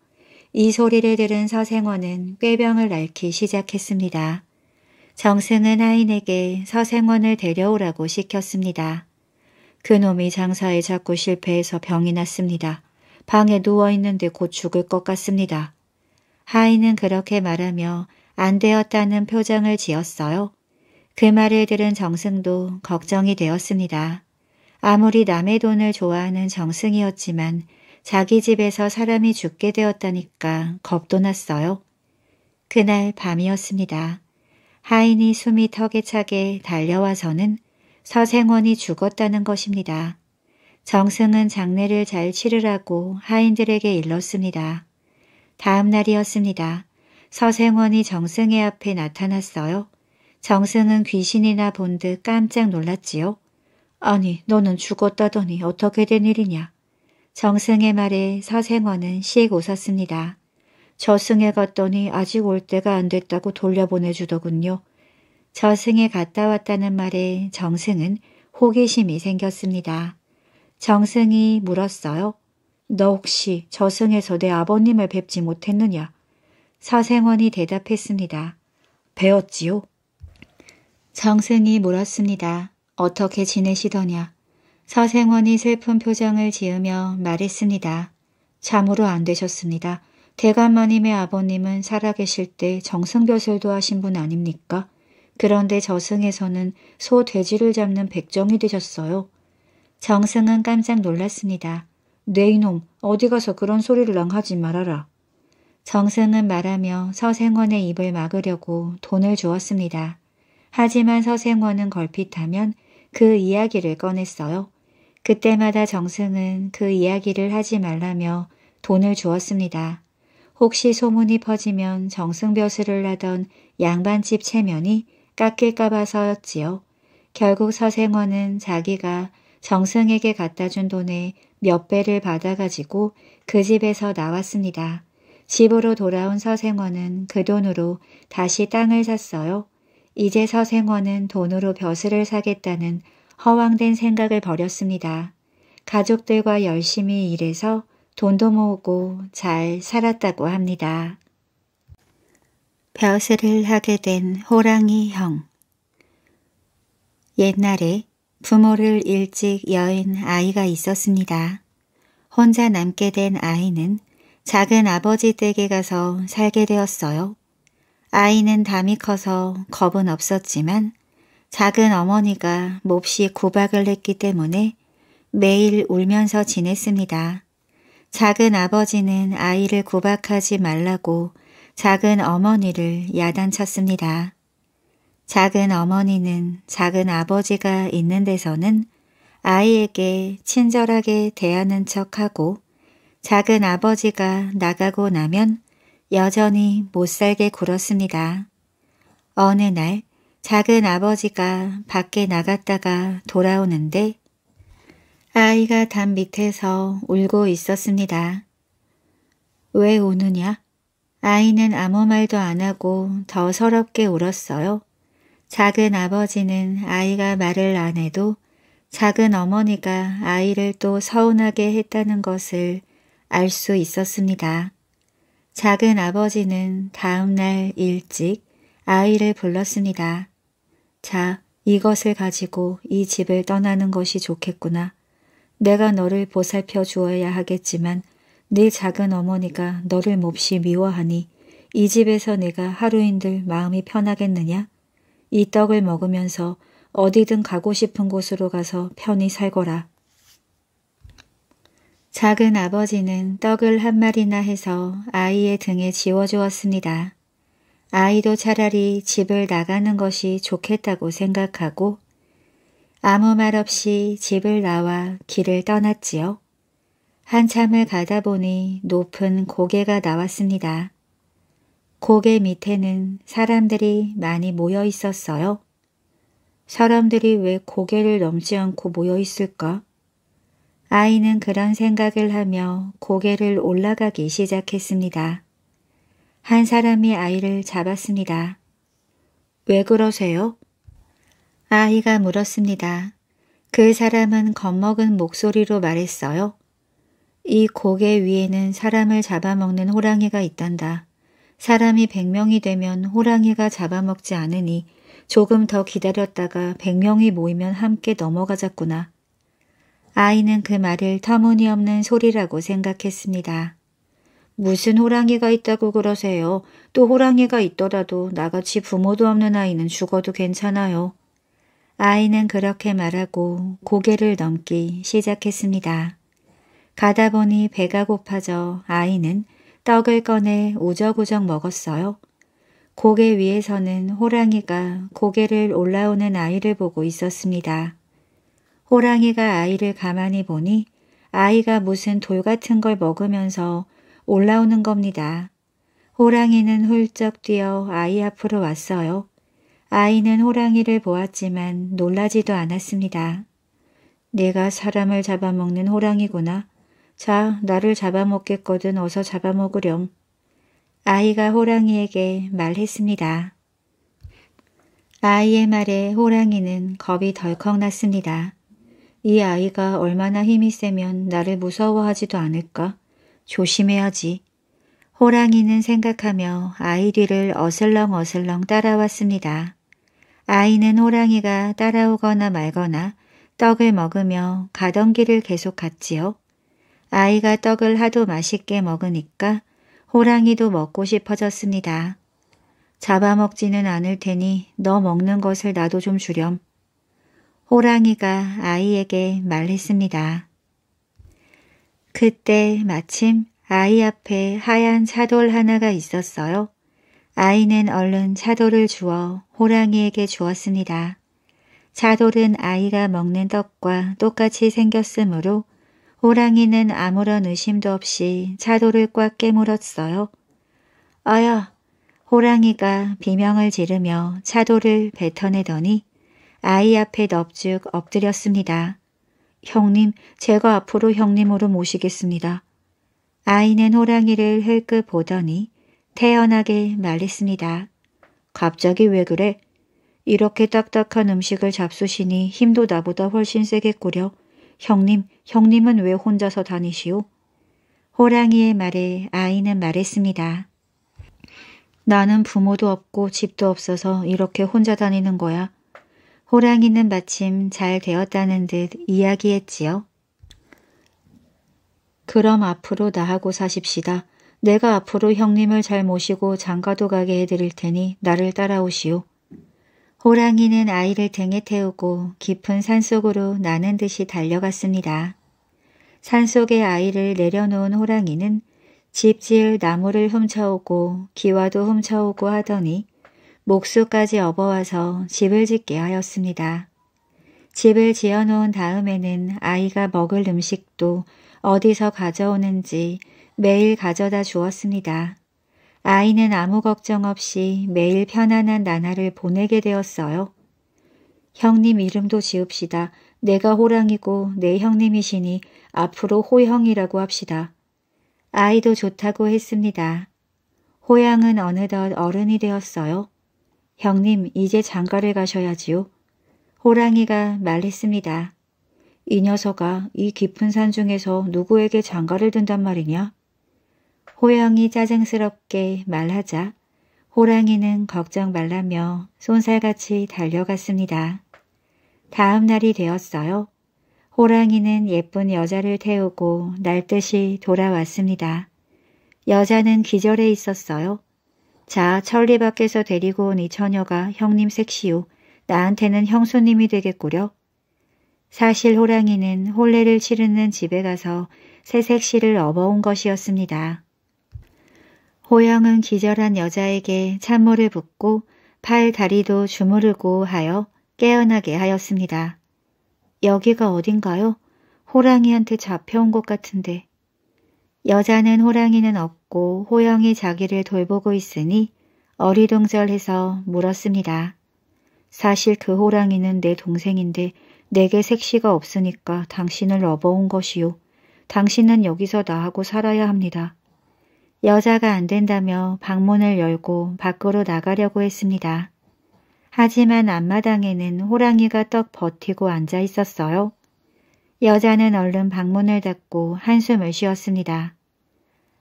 이 소리를 들은 서생원은 꾀병을 앓기 시작했습니다. 정승은 하인에게 서생원을 데려오라고 시켰습니다. 그놈이 장사에 자꾸 실패해서 병이 났습니다. 방에 누워있는데 곧 죽을 것 같습니다. 하인은 그렇게 말하며 안 되었다는 표정을 지었어요. 그 말을 들은 정승도 걱정이 되었습니다. 아무리 남의 돈을 좋아하는 정승이었지만 자기 집에서 사람이 죽게 되었다니까 겁도 났어요. 그날 밤이었습니다. 하인이 숨이 턱에 차게 달려와서는 서생원이 죽었다는 것입니다. 정승은 장례를 잘 치르라고 하인들에게 일렀습니다. 다음 날이었습니다. 서생원이 정승의 앞에 나타났어요. 정승은 귀신이나 본 듯 깜짝 놀랐지요. 아니 너는 죽었다더니 어떻게 된 일이냐. 정승의 말에 서생원은 씩 웃었습니다. 저승에 갔더니 아직 올 때가 안 됐다고 돌려보내주더군요. 저승에 갔다 왔다는 말에 정승은 호기심이 생겼습니다. 정승이 물었어요. 너 혹시 저승에서 내 아버님을 뵙지 못했느냐? 서생원이 대답했습니다. 배웠지요. 정승이 물었습니다. 어떻게 지내시더냐. 서생원이 슬픈 표정을 지으며 말했습니다. 참으로 안 되셨습니다. 대감마님의 아버님은 살아계실 때 정승벼슬도 하신 분 아닙니까? 그런데 저승에서는 소 돼지를 잡는 백정이 되셨어요. 정승은 깜짝 놀랐습니다. 네 이놈 어디 가서 그런 소리를 낭하지 말아라. 정승은 말하며 서생원의 입을 막으려고 돈을 주었습니다. 하지만 서생원은 걸핏하면 그 이야기를 꺼냈어요. 그때마다 정승은 그 이야기를 하지 말라며 돈을 주었습니다. 혹시 소문이 퍼지면 정승벼슬을 하던 양반집 체면이 깎일까봐 서였지요. 결국 서생원은 자기가 정승에게 갖다 준 돈의 몇 배를 받아가지고 그 집에서 나왔습니다. 집으로 돌아온 서생원은 그 돈으로 다시 땅을 샀어요. 이제 서생원은 돈으로 벼슬을 사겠다는 허황된 생각을 버렸습니다. 가족들과 열심히 일해서 돈도 모으고 잘 살았다고 합니다. 벼슬을 하게 된 호랑이 형 옛날에 부모를 일찍 여인 아이가 있었습니다. 혼자 남게 된 아이는 작은 아버지 댁에 가서 살게 되었어요. 아이는 담이 커서 겁은 없었지만 작은 어머니가 몹시 구박을 했기 때문에 매일 울면서 지냈습니다. 작은 아버지는 아이를 구박하지 말라고 작은 어머니를 야단쳤습니다. 작은 어머니는 작은 아버지가 있는 데서는 아이에게 친절하게 대하는 척하고 작은 아버지가 나가고 나면 여전히 못살게 굴었습니다. 어느 날 작은 아버지가 밖에 나갔다가 돌아오는데 아이가 담 밑에서 울고 있었습니다. 왜 우느냐? 아이는 아무 말도 안 하고 더 서럽게 울었어요. 작은 아버지는 아이가 말을 안 해도 작은 어머니가 아이를 또 서운하게 했다는 것을 알 수 있었습니다. 작은 아버지는 다음날 일찍 아이를 불렀습니다. 자, 이것을 가지고 이 집을 떠나는 것이 좋겠구나. 내가 너를 보살펴 주어야 하겠지만 네 작은 어머니가 너를 몹시 미워하니 이 집에서 네가 하루인들 마음이 편하겠느냐? 이 떡을 먹으면서 어디든 가고 싶은 곳으로 가서 편히 살거라. 작은 아버지는 떡을 한 마리나 해서 아이의 등에 지워주었습니다. 아이도 차라리 집을 나가는 것이 좋겠다고 생각하고 아무 말 없이 집을 나와 길을 떠났지요. 한참을 가다 보니 높은 고개가 나왔습니다. 고개 밑에는 사람들이 많이 모여 있었어요. 사람들이 왜 고개를 넘지 않고 모여 있을까? 아이는 그런 생각을 하며 고개를 올라가기 시작했습니다. 한 사람이 아이를 잡았습니다. 왜 그러세요? 아이가 물었습니다. 그 사람은 겁먹은 목소리로 말했어요. 이 고개 위에는 사람을 잡아먹는 호랑이가 있단다. 사람이 100명이 되면 호랑이가 잡아먹지 않으니 조금 더 기다렸다가 100명이 모이면 함께 넘어가자꾸나. 아이는 그 말을 터무니없는 소리라고 생각했습니다. 무슨 호랑이가 있다고 그러세요. 또 호랑이가 있더라도 나같이 부모도 없는 아이는 죽어도 괜찮아요. 아이는 그렇게 말하고 고개를 넘기 시작했습니다. 가다 보니 배가 고파져 아이는 떡을 꺼내 우적우적 먹었어요. 고개 위에서는 호랑이가 고개를 올라오는 아이를 보고 있었습니다. 호랑이가 아이를 가만히 보니 아이가 무슨 돌 같은 걸 먹으면서 올라오는 겁니다. 호랑이는 훌쩍 뛰어 아이 앞으로 왔어요. 아이는 호랑이를 보았지만 놀라지도 않았습니다. 내가 사람을 잡아먹는 호랑이구나. 자, 나를 잡아먹겠거든 어서 잡아먹으렴. 아이가 호랑이에게 말했습니다. 아이의 말에 호랑이는 겁이 덜컥 났습니다. 이 아이가 얼마나 힘이 세면 나를 무서워하지도 않을까? 조심해야지. 호랑이는 생각하며 아이 뒤를 어슬렁어슬렁 따라왔습니다. 아이는 호랑이가 따라오거나 말거나 떡을 먹으며 가던 길을 계속 갔지요. 아이가 떡을 하도 맛있게 먹으니까 호랑이도 먹고 싶어졌습니다. 잡아먹지는 않을 테니 너 먹는 것을 나도 좀 주렴. 호랑이가 아이에게 말했습니다. 그때 마침 아이 앞에 하얀 차돌 하나가 있었어요. 아이는 얼른 차돌을 주어 호랑이에게 주었습니다. 차돌은 아이가 먹는 떡과 똑같이 생겼으므로 호랑이는 아무런 의심도 없이 차돌을 꽉 깨물었어요. 아야! 호랑이가 비명을 지르며 차돌을 뱉어내더니 아이 앞에 넙죽 엎드렸습니다. 형님, 제가 앞으로 형님으로 모시겠습니다. 아이는 호랑이를 흘끗 보더니 태연하게 말했습니다. 갑자기 왜 그래? 이렇게 딱딱한 음식을 잡수시니 힘도 나보다 훨씬 세겠구려. 형님, 형님은 왜 혼자서 다니시오? 호랑이의 말에 아이는 말했습니다. 나는 부모도 없고 집도 없어서 이렇게 혼자 다니는 거야. 호랑이는 마침 잘 되었다는 듯 이야기했지요. 그럼 앞으로 나하고 사십시다. 내가 앞으로 형님을 잘 모시고 장가도 가게 해드릴 테니 나를 따라오시오. 호랑이는 아이를 등에 태우고 깊은 산속으로 나는 듯이 달려갔습니다. 산속에 아이를 내려놓은 호랑이는 집 지을 나무를 훔쳐오고 기와도 훔쳐오고 하더니 목수까지 업어와서 집을 짓게 하였습니다. 집을 지어놓은 다음에는 아이가 먹을 음식도 어디서 가져오는지 매일 가져다 주었습니다. 아이는 아무 걱정 없이 매일 편안한 나날을 보내게 되었어요. 형님 이름도 지읍시다. 내가 호랑이고 내 형님이시니 앞으로 호형이라고 합시다. 아이도 좋다고 했습니다. 호양은 어느덧 어른이 되었어요. 형님, 이제 장가를 가셔야지요. 호랑이가 말했습니다. 이 녀석아, 이 깊은 산 중에서 누구에게 장가를 든단 말이냐? 호영이 짜증스럽게 말하자 호랑이는 걱정 말라며 손살같이 달려갔습니다. 다음 날이 되었어요. 호랑이는 예쁜 여자를 태우고 날듯이 돌아왔습니다. 여자는 기절해 있었어요. 자, 천리 밖에서 데리고 온 이 처녀가 형님 섹시요 나한테는 형수님이 되겠구려. 사실 호랑이는 혼례를 치르는 집에 가서 새색시를 업어온 것이었습니다. 호영은 기절한 여자에게 찬물을 붓고 팔 다리도 주무르고 하여 깨어나게 하였습니다. 여기가 어딘가요? 호랑이한테 잡혀온 것 같은데 여자는 호랑이는 없고 호영이 자기를 돌보고 있으니 어리둥절해서 물었습니다. 사실 그 호랑이는 내 동생인데 내게 색시가 없으니까 당신을 업어온 것이요. 당신은 여기서 나하고 살아야 합니다. 여자가 안 된다며 방문을 열고 밖으로 나가려고 했습니다. 하지만 앞마당에는 호랑이가 떡 버티고 앉아 있었어요. 여자는 얼른 방문을 닫고 한숨을 쉬었습니다.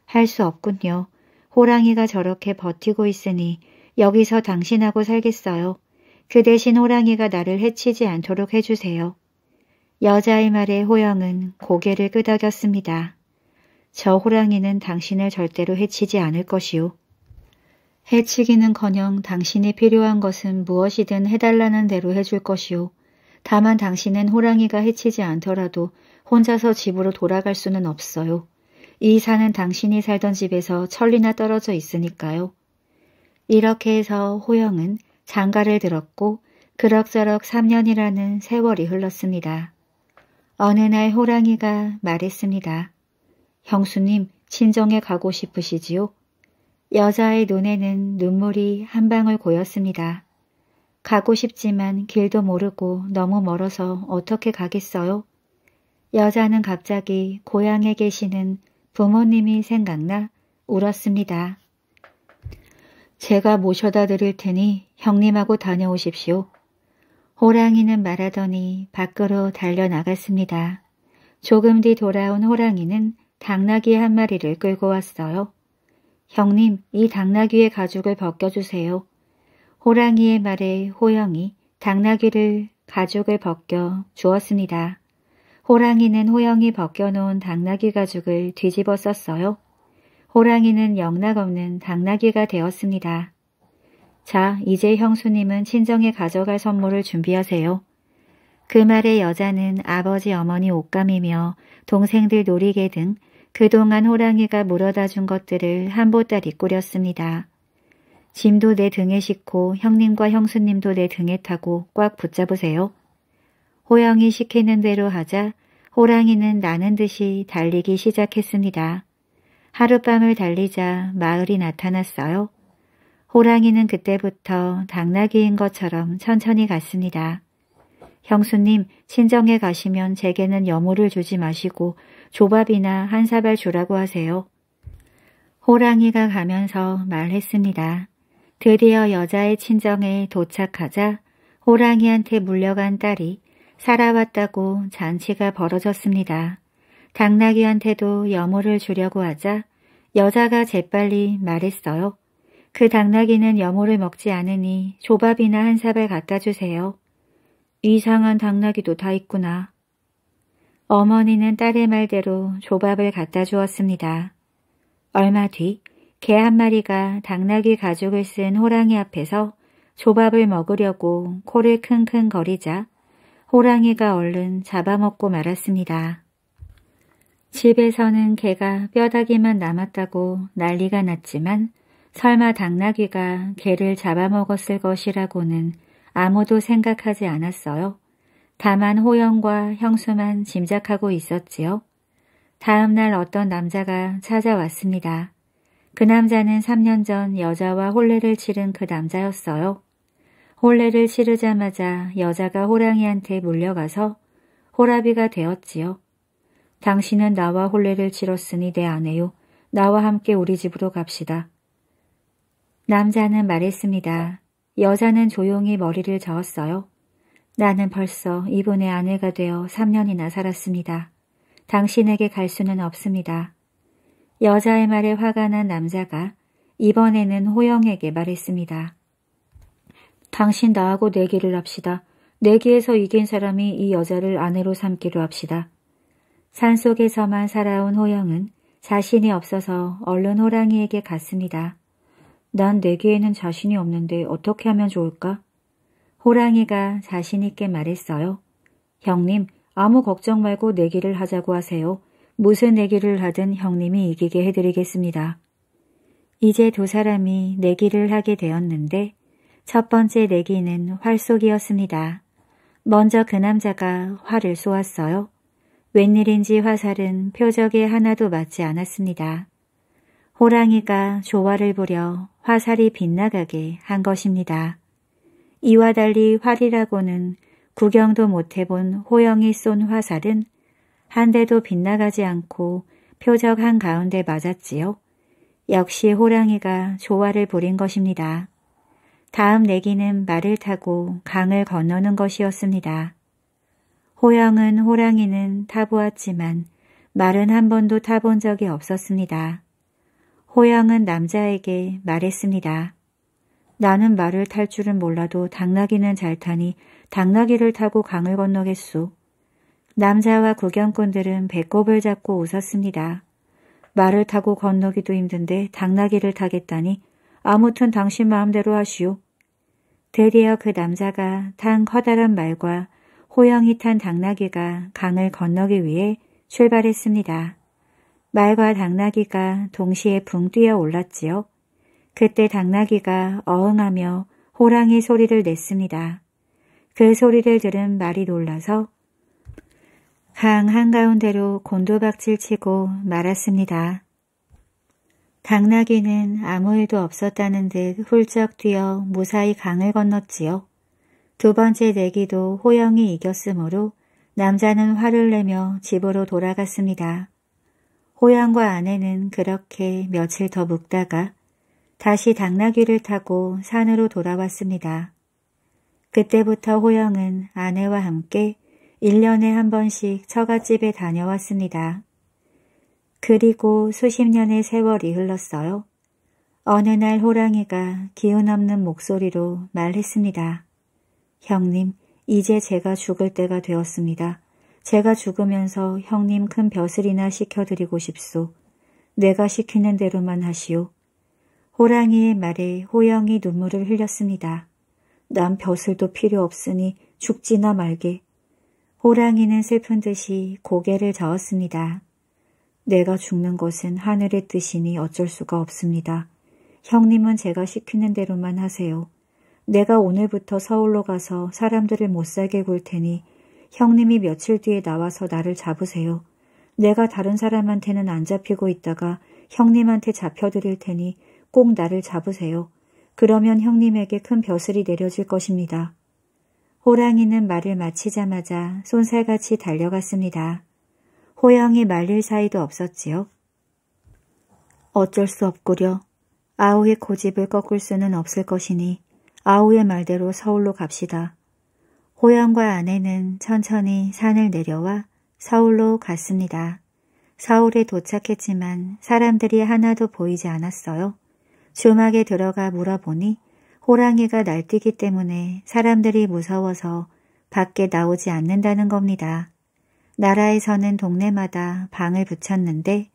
할수 없군요. 호랑이가 저렇게 버티고 있으니 여기서 당신하고 살겠어요. 그 대신 호랑이가 나를 해치지 않도록 해주세요. 여자의 말에 호영은 고개를 끄덕였습니다. 저 호랑이는 당신을 절대로 해치지 않을 것이오. 해치기는커녕 당신이 필요한 것은 무엇이든 해달라는 대로 해줄 것이오. 다만 당신은 호랑이가 해치지 않더라도 혼자서 집으로 돌아갈 수는 없어요. 이 산은 당신이 살던 집에서 천리나 떨어져 있으니까요. 이렇게 해서 호영은 장가를 들었고 그럭저럭 3년이라는 세월이 흘렀습니다. 어느 날 호랑이가 말했습니다. 형수님, 친정에 가고 싶으시지요? 여자의 눈에는 눈물이 한 방울 고였습니다. 가고 싶지만 길도 모르고 너무 멀어서 어떻게 가겠어요? 여자는 갑자기 고향에 계시는 부모님이 생각나 울었습니다. 제가 모셔다 드릴 테니 형님하고 다녀오십시오. 호랑이는 말하더니 밖으로 달려나갔습니다. 조금 뒤 돌아온 호랑이는 당나귀 한 마리를 끌고 왔어요. 형님, 이 당나귀의 가죽을 벗겨주세요. 호랑이의 말에 호영이 당나귀를 가죽을 벗겨 주었습니다. 호랑이는 호영이 벗겨놓은 당나귀 가죽을 뒤집어 썼어요. 호랑이는 영락없는 당나귀가 되었습니다. 자, 이제 형수님은 친정에 가져갈 선물을 준비하세요. 그 말에 여자는 아버지 어머니 옷감이며 동생들 놀이개 등 그동안 호랑이가 물어다 준 것들을 한 보따리 꾸렸습니다. 짐도 내 등에 싣고 형님과 형수님도 내 등에 타고 꽉 붙잡으세요. 호영이 시키는 대로 하자 호랑이는 나는 듯이 달리기 시작했습니다. 하룻밤을 달리자 마을이 나타났어요. 호랑이는 그때부터 당나귀인 것처럼 천천히 갔습니다. 형수님, 친정에 가시면 제게는 여물을 주지 마시고 조밥이나 한 사발 주라고 하세요. 호랑이가 가면서 말했습니다. 드디어 여자의 친정에 도착하자 호랑이한테 물려간 딸이 살아왔다고 잔치가 벌어졌습니다. 당나귀한테도 여모를 주려고 하자 여자가 재빨리 말했어요. 그 당나귀는 여모를 먹지 않으니 조밥이나 한 삽을 갖다 주세요. 이상한 당나귀도 다 있구나. 어머니는 딸의 말대로 조밥을 갖다 주었습니다. 얼마 뒤 개 한 마리가 당나귀 가죽을 쓴 호랑이 앞에서 조밥을 먹으려고 코를 킁킁 거리자 호랑이가 얼른 잡아먹고 말았습니다. 집에서는 개가 뼈다귀만 남았다고 난리가 났지만 설마 당나귀가 개를 잡아먹었을 것이라고는 아무도 생각하지 않았어요. 다만 호영과 형수만 짐작하고 있었지요. 다음 날 어떤 남자가 찾아왔습니다. 그 남자는 3년 전 여자와 혼례를 치른 그 남자였어요. 홀례를 치르자마자 여자가 호랑이한테 물려가서 호라비가 되었지요. 당신은 나와 홀례를 치렀으니 내 아내요. 나와 함께 우리 집으로 갑시다. 남자는 말했습니다. 여자는 조용히 머리를 저었어요. 나는 벌써 이분의 아내가 되어 3년이나 살았습니다. 당신에게 갈 수는 없습니다. 여자의 말에 화가 난 남자가 이번에는 호영에게 말했습니다. 당신 나하고 내기를 합시다. 내기에서 이긴 사람이 이 여자를 아내로 삼기로 합시다. 산속에서만 살아온 호영은 자신이 없어서 얼른 호랑이에게 갔습니다. 난 내기에는 자신이 없는데 어떻게 하면 좋을까? 호랑이가 자신있게 말했어요. 형님, 아무 걱정 말고 내기를 하자고 하세요. 무슨 내기를 하든 형님이 이기게 해드리겠습니다. 이제 두 사람이 내기를 하게 되었는데 첫 번째 내기는 활쏘기였습니다. 먼저 그 남자가 활을 쏘았어요. 웬일인지 화살은 표적에 하나도 맞지 않았습니다. 호랑이가 조화를 부려 화살이 빗나가게 한 것입니다. 이와 달리 활이라고는 구경도 못해본 호영이 쏜 화살은 한 대도 빗나가지 않고 표적 한가운데 맞았지요. 역시 호랑이가 조화를 부린 것입니다. 다음 내기는 말을 타고 강을 건너는 것이었습니다. 호영은 호랑이는 타보았지만 말은 한 번도 타본 적이 없었습니다. 호영은 남자에게 말했습니다. 나는 말을 탈 줄은 몰라도 당나귀는 잘 타니 당나귀를 타고 강을 건너겠소. 남자와 구경꾼들은 배꼽을 잡고 웃었습니다. 말을 타고 건너기도 힘든데 당나귀를 타겠다니 아무튼 당신 마음대로 하시오. 드디어 그 남자가 탄 커다란 말과 호영이 탄 당나귀가 강을 건너기 위해 출발했습니다. 말과 당나귀가 동시에 붕 뛰어 올랐지요. 그때 당나귀가 어흥하며 호랑이 소리를 냈습니다. 그 소리를 들은 말이 놀라서 강 한가운데로 곤두박질 치고 말았습니다. 당나귀는 아무 일도 없었다는 듯 훌쩍 뛰어 무사히 강을 건넜지요. 두 번째 내기도 호영이 이겼으므로 남자는 화를 내며 집으로 돌아갔습니다. 호영과 아내는 그렇게 며칠 더 묵다가 다시 당나귀를 타고 산으로 돌아왔습니다. 그때부터 호영은 아내와 함께 1년에 한 번씩 처갓집에 다녀왔습니다. 그리고 수십 년의 세월이 흘렀어요. 어느 날 호랑이가 기운 없는 목소리로 말했습니다. 형님, 이제 제가 죽을 때가 되었습니다. 제가 죽으면서 형님 큰 벼슬이나 시켜드리고 싶소. 내가 시키는 대로만 하시오. 호랑이의 말에 호영이 눈물을 흘렸습니다. 난 벼슬도 필요 없으니 죽지나 말게. 호랑이는 슬픈 듯이 고개를 저었습니다. 내가 죽는 것은 하늘의 뜻이니 어쩔 수가 없습니다. 형님은 제가 시키는 대로만 하세요. 내가 오늘부터 서울로 가서 사람들을 못 살게 굴 테니 형님이 며칠 뒤에 나와서 나를 잡으세요. 내가 다른 사람한테는 안 잡히고 있다가 형님한테 잡혀드릴 테니 꼭 나를 잡으세요. 그러면 형님에게 큰 벼슬이 내려질 것입니다. 호랑이는 말을 마치자마자 손살같이 달려갔습니다. 호영이 말릴 사이도 없었지요. 어쩔 수 없구려. 아우의 고집을 꺾을 수는 없을 것이니 아우의 말대로 서울로 갑시다. 호영과 아내는 천천히 산을 내려와 서울로 갔습니다. 서울에 도착했지만 사람들이 하나도 보이지 않았어요. 주막에 들어가 물어보니 호랑이가 날뛰기 때문에 사람들이 무서워서 밖에 나오지 않는다는 겁니다. 나라에서는 동네마다 방을 붙였는데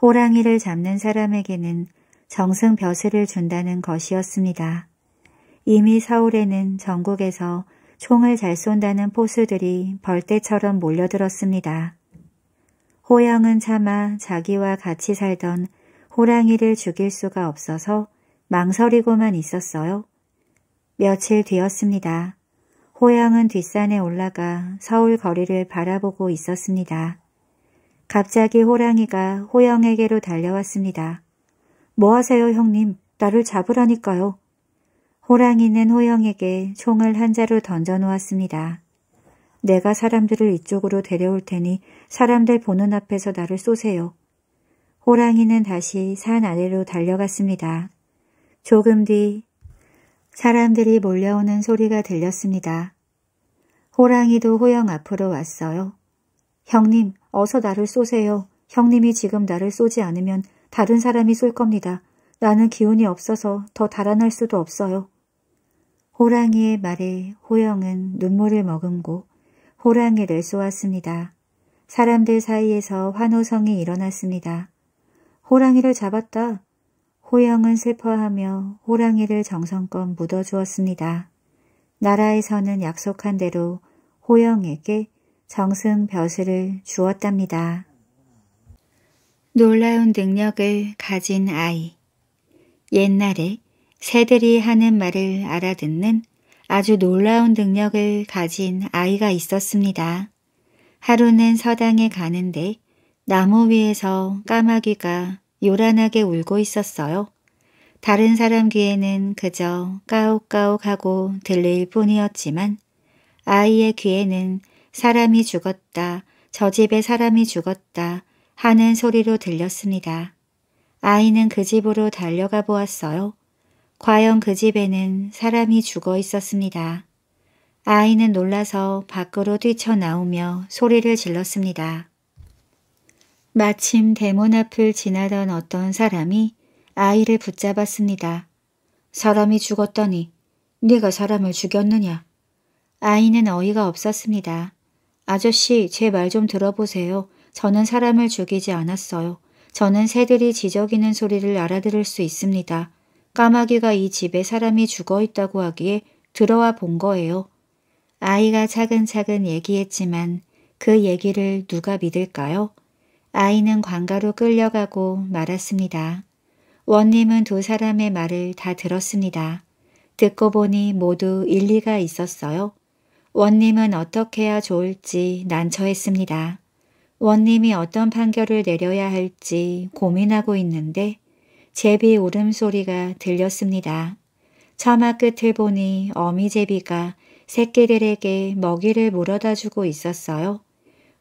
호랑이를 잡는 사람에게는 정승 벼슬을 준다는 것이었습니다. 이미 서울에는 전국에서 총을 잘 쏜다는 포수들이 벌떼처럼 몰려들었습니다. 호영은 차마 자기와 같이 살던 호랑이를 죽일 수가 없어서 망설이고만 있었어요. 며칠 뒤였습니다. 호양은 뒷산에 올라가 서울 거리를 바라보고 있었습니다. 갑자기 호랑이가 호영에게로 달려왔습니다. 뭐 하세요, 형님? 나를 잡으라니까요. 호랑이는 호영에게 총을 한자로 던져놓았습니다. 내가 사람들을 이쪽으로 데려올 테니 사람들 보는 앞에서 나를 쏘세요. 호랑이는 다시 산 아래로 달려갔습니다. 조금 뒤 사람들이 몰려오는 소리가 들렸습니다. 호랑이도 호영 앞으로 왔어요. 형님, 어서 나를 쏘세요. 형님이 지금 나를 쏘지 않으면 다른 사람이 쏠 겁니다. 나는 기운이 없어서 더 달아날 수도 없어요. 호랑이의 말에 호영은 눈물을 머금고 호랑이를 쏘았습니다. 사람들 사이에서 환호성이 일어났습니다. 호랑이를 잡았다. 호영은 슬퍼하며 호랑이를 정성껏 묻어주었습니다. 나라에서는 약속한 대로 호영에게 정승 벼슬을 주었답니다. 놀라운 능력을 가진 아이 옛날에 새들이 하는 말을 알아듣는 아주 놀라운 능력을 가진 아이가 있었습니다. 하루는 서당에 가는데 나무 위에서 까마귀가 요란하게 울고 있었어요. 다른 사람 귀에는 그저 까옥까옥하고 들릴 뿐이었지만 아이의 귀에는 사람이 죽었다, 저 집에 사람이 죽었다 하는 소리로 들렸습니다. 아이는 그 집으로 달려가 보았어요. 과연 그 집에는 사람이 죽어 있었습니다. 아이는 놀라서 밖으로 뛰쳐나오며 소리를 질렀습니다. 마침 대문 앞을 지나던 어떤 사람이 아이를 붙잡았습니다. 사람이 죽었더니 네가 사람을 죽였느냐? 아이는 어이가 없었습니다. 아저씨 제 말 좀 들어보세요. 저는 사람을 죽이지 않았어요. 저는 새들이 지저귀는 소리를 알아들을 수 있습니다. 까마귀가 이 집에 사람이 죽어 있다고 하기에 들어와 본 거예요. 아이가 차근차근 얘기했지만 그 얘기를 누가 믿을까요? 아이는 광가로 끌려가고 말았습니다. 원님은 두 사람의 말을 다 들었습니다. 듣고 보니 모두 일리가 있었어요. 원님은 어떻게 해야 좋을지 난처했습니다. 원님이 어떤 판결을 내려야 할지 고민하고 있는데 제비 울음소리가 들렸습니다. 처마 끝을 보니 어미제비가 새끼들에게 먹이를 물어다 주고 있었어요.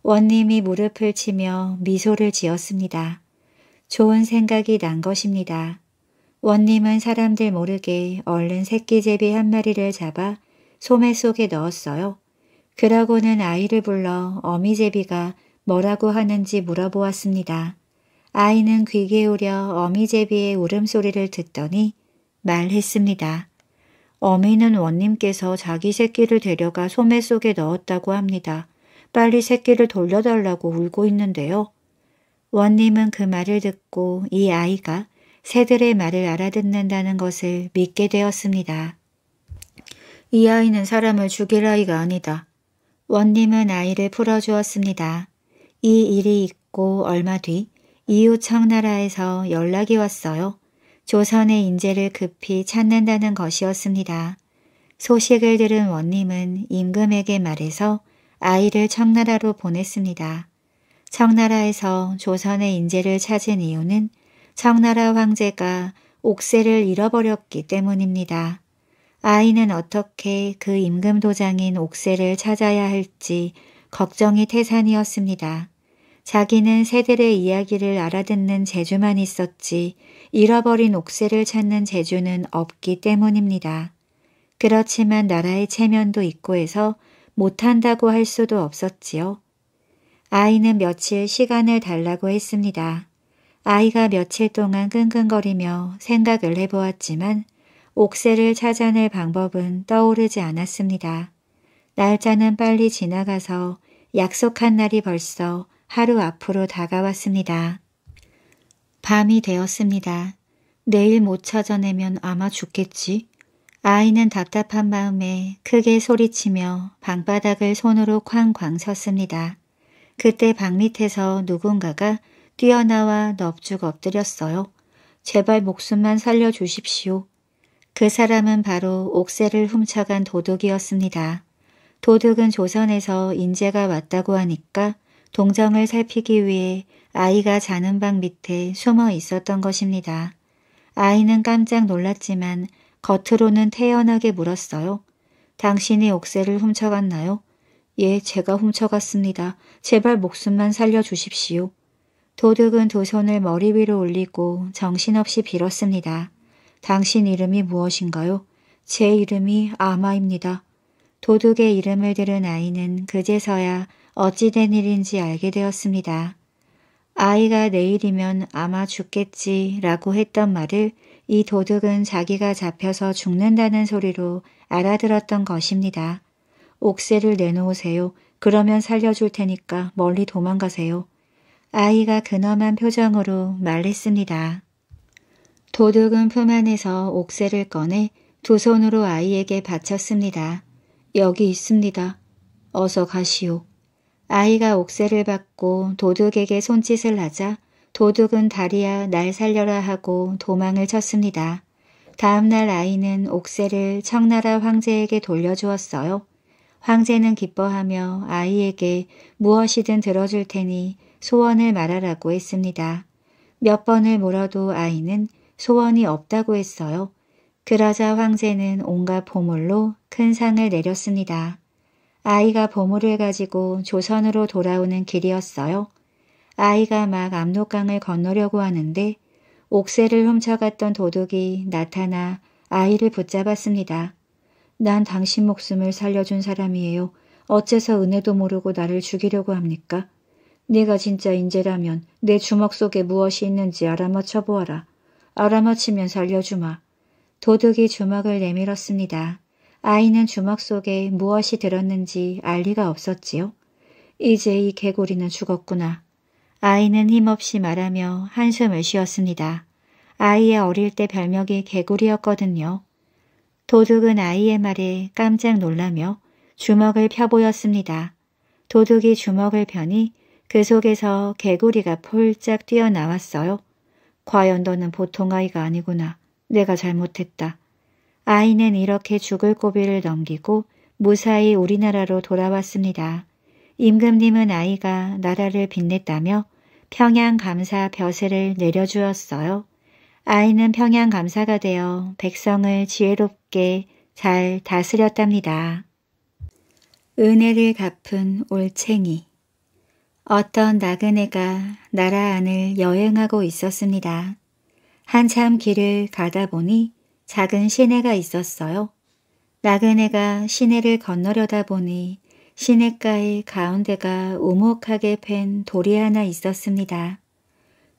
원님이 무릎을 치며 미소를 지었습니다. 좋은 생각이 난 것입니다. 원님은 사람들 모르게 얼른 새끼제비 한 마리를 잡아 소매 속에 넣었어요. 그러고는 아이를 불러 어미제비가 뭐라고 하는지 물어보았습니다. 아이는 귀 기울여 어미제비의 울음소리를 듣더니 말했습니다. 어미는 원님께서 자기 새끼를 데려가 소매 속에 넣었다고 합니다. 빨리 새끼를 돌려달라고 울고 있는데요. 원님은 그 말을 듣고 이 아이가 새들의 말을 알아듣는다는 것을 믿게 되었습니다. 이 아이는 사람을 죽일 아이가 아니다. 원님은 아이를 풀어주었습니다. 이 일이 있고 얼마 뒤 이웃 청나라에서 연락이 왔어요. 조선의 인재를 급히 찾는다는 것이었습니다. 소식을 들은 원님은 임금에게 말해서 아이를 청나라로 보냈습니다. 청나라에서 조선의 인재를 찾은 이유는 청나라 황제가 옥새를 잃어버렸기 때문입니다. 아이는 어떻게 그 임금 도장인 옥새를 찾아야 할지 걱정이 태산이었습니다. 자기는 새들의 이야기를 알아듣는 재주만 있었지 잃어버린 옥새를 찾는 재주는 없기 때문입니다. 그렇지만 나라의 체면도 있고 해서 못한다고 할 수도 없었지요. 아이는 며칠 시간을 달라고 했습니다. 아이가 며칠 동안 끙끙거리며 생각을 해보았지만 옥새를 찾아낼 방법은 떠오르지 않았습니다. 날짜는 빨리 지나가서 약속한 날이 벌써 하루 앞으로 다가왔습니다. 밤이 되었습니다. 내일 못 찾아내면 아마 죽겠지? 아이는 답답한 마음에 크게 소리치며 방바닥을 손으로 쾅쾅 섰습니다. 그때 방 밑에서 누군가가 뛰어나와 넙죽 엎드렸어요. 제발 목숨만 살려주십시오. 그 사람은 바로 옥새를 훔쳐간 도둑이었습니다. 도둑은 조선에서 인재가 왔다고 하니까 동정을 살피기 위해 아이가 자는 방 밑에 숨어 있었던 것입니다. 아이는 깜짝 놀랐지만 겉으로는 태연하게 물었어요. 당신이 옥새를 훔쳐갔나요? 예, 제가 훔쳐갔습니다. 제발 목숨만 살려주십시오. 도둑은 두 손을 머리 위로 올리고 정신없이 빌었습니다. 당신 이름이 무엇인가요? 제 이름이 아마입니다. 도둑의 이름을 들은 아이는 그제서야 어찌 된 일인지 알게 되었습니다. 아이가 내일이면 아마 죽겠지 라고 했던 말을 이 도둑은 자기가 잡혀서 죽는다는 소리로 알아들었던 것입니다. 옥새를 내놓으세요. 그러면 살려줄 테니까 멀리 도망가세요. 아이가 근엄한 표정으로 말했습니다. 도둑은 품 안에서 옥새를 꺼내 두 손으로 아이에게 바쳤습니다. 여기 있습니다. 어서 가시오. 아이가 옥새를 받고 도둑에게 손짓을 하자 도둑은 다리야 날 살려라 하고 도망을 쳤습니다. 다음날 아이는 옥새를 청나라 황제에게 돌려주었어요. 황제는 기뻐하며 아이에게 무엇이든 들어줄 테니 소원을 말하라고 했습니다. 몇 번을 물어도 아이는 소원이 없다고 했어요. 그러자 황제는 온갖 보물로 큰 상을 내렸습니다. 아이가 보물을 가지고 조선으로 돌아오는 길이었어요. 아이가 막 압록강을 건너려고 하는데 옥새를 훔쳐갔던 도둑이 나타나 아이를 붙잡았습니다. 난 당신 목숨을 살려준 사람이에요. 어째서 은혜도 모르고 나를 죽이려고 합니까? 네가 진짜 인재라면 내 주먹 속에 무엇이 있는지 알아맞혀 보아라. 알아맞히면 살려주마. 도둑이 주먹을 내밀었습니다. 아이는 주먹 속에 무엇이 들었는지 알 리가 없었지요. 이제 이 개구리는 죽었구나. 아이는 힘없이 말하며 한숨을 쉬었습니다. 아이의 어릴 때 별명이 개구리였거든요. 도둑은 아이의 말에 깜짝 놀라며 주먹을 펴보였습니다. 도둑이 주먹을 펴니 그 속에서 개구리가 폴짝 뛰어나왔어요. 과연 너는 보통 아이가 아니구나. 내가 잘못했다. 아이는 이렇게 죽을 고비를 넘기고 무사히 우리나라로 돌아왔습니다. 임금님은 아이가 나라를 빛냈다며 평양 감사 벼슬을 내려주었어요. 아이는 평양 감사가 되어 백성을 지혜롭게 잘 다스렸답니다. 은혜를 갚은 올챙이 어떤 나그네가 나라 안을 여행하고 있었습니다. 한참 길을 가다 보니 작은 시내가 있었어요. 나그네가 시내를 건너려다 보니 시냇가의 가운데가 우목하게 팬 돌이 하나 있었습니다.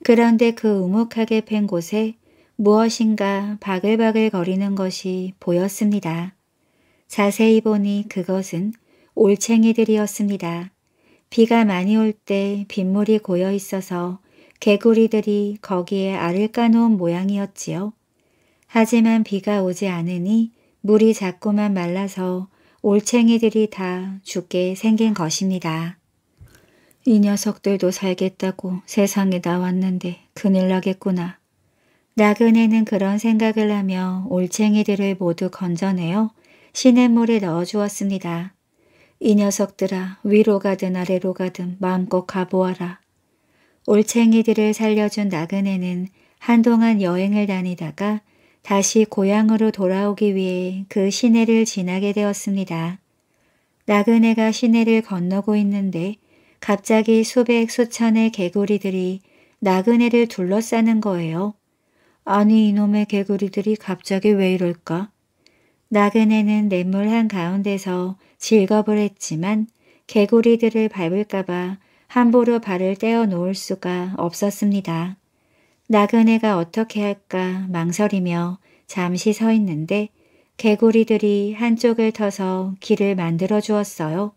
그런데 그 우묵하게 팬 곳에 무엇인가 바글바글 거리는 것이 보였습니다. 자세히 보니 그것은 올챙이들이었습니다. 비가 많이 올 때 빗물이 고여 있어서 개구리들이 거기에 알을 까놓은 모양이었지요. 하지만 비가 오지 않으니 물이 자꾸만 말라서 올챙이들이 다 죽게 생긴 것입니다. 이 녀석들도 살겠다고 세상에 나왔는데 큰일 나겠구나. 나그네는 그런 생각을 하며 올챙이들을 모두 건져내어 시냇물에 넣어주었습니다. 이 녀석들아 위로 가든 아래로 가든 마음껏 가보아라. 올챙이들을 살려준 나그네는 한동안 여행을 다니다가 다시 고향으로 돌아오기 위해 그 시내를 지나게 되었습니다. 나그네가 시내를 건너고 있는데 갑자기 수백 수천의 개구리들이 나그네를 둘러싸는 거예요. 아니 이놈의 개구리들이 갑자기 왜 이럴까? 나그네는 냇물 한가운데서 질겁을 했지만 개구리들을 밟을까봐 함부로 발을 떼어 놓을 수가 없었습니다. 나그네가 어떻게 할까 망설이며 잠시 서 있는데 개구리들이 한쪽을 터서 길을 만들어 주었어요.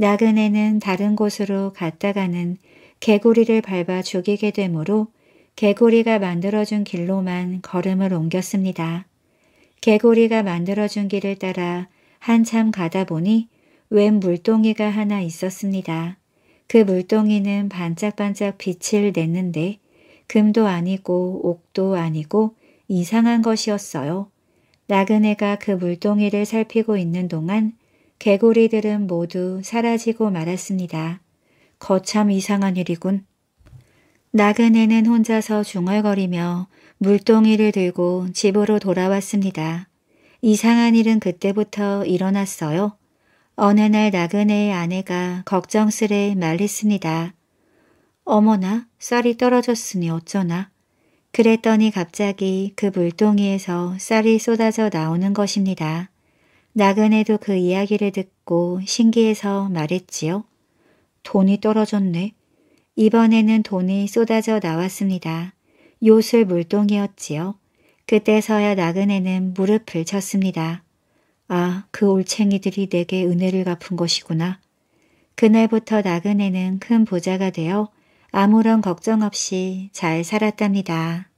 나그네는 다른 곳으로 갔다가는 개구리를 밟아 죽이게 되므로 개구리가 만들어준 길로만 걸음을 옮겼습니다. 개구리가 만들어준 길을 따라 한참 가다 보니 웬 물동이가 하나 있었습니다. 그 물동이는 반짝반짝 빛을 냈는데 금도 아니고 옥도 아니고 이상한 것이었어요. 나그네가 그 물동이를 살피고 있는 동안 개구리들은 모두 사라지고 말았습니다. 거참 이상한 일이군. 나그네는 혼자서 중얼거리며 물동이를 들고 집으로 돌아왔습니다. 이상한 일은 그때부터 일어났어요. 어느 날 나그네의 아내가 걱정스레 말했습니다. 어머나 쌀이 떨어졌으니 어쩌나. 그랬더니 갑자기 그 물동이에서 쌀이 쏟아져 나오는 것입니다. 나그네도 그 이야기를 듣고 신기해서 말했지요. 돈이 떨어졌네. 이번에는 돈이 쏟아져 나왔습니다. 요술 물동이었지요. 그때서야 나그네는 무릎을 쳤습니다. 아, 그 올챙이들이 내게 은혜를 갚은 것이구나. 그날부터 나그네는 큰보자가 되어 아무런 걱정 없이 잘 살았답니다.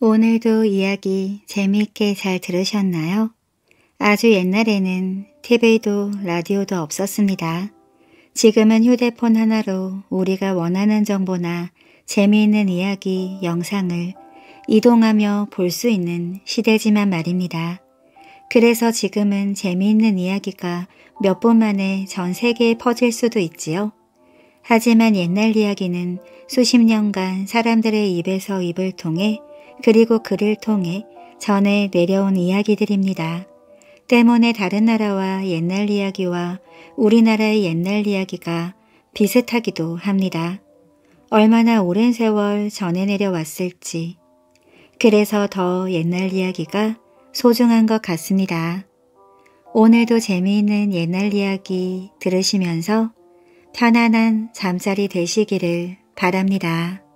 오늘도 이야기 재미있게 잘 들으셨나요? 아주 옛날에는 TV도 라디오도 없었습니다. 지금은 휴대폰 하나로 우리가 원하는 정보나 재미있는 이야기, 영상을 이동하며 볼 수 있는 시대지만 말입니다. 그래서 지금은 재미있는 이야기가 몇 분 만에 전 세계에 퍼질 수도 있지요. 하지만 옛날 이야기는 수십 년간 사람들의 입에서 입을 통해 그리고 글을 통해 전해 내려온 이야기들입니다. 때문에 다른 나라와 옛날 이야기와 우리나라의 옛날 이야기가 비슷하기도 합니다. 얼마나 오랜 세월 전해 내려왔을지 그래서 더 옛날 이야기가 소중한 것 같습니다. 오늘도 재미있는 옛날 이야기 들으시면서 편안한 잠자리 되시기를 바랍니다.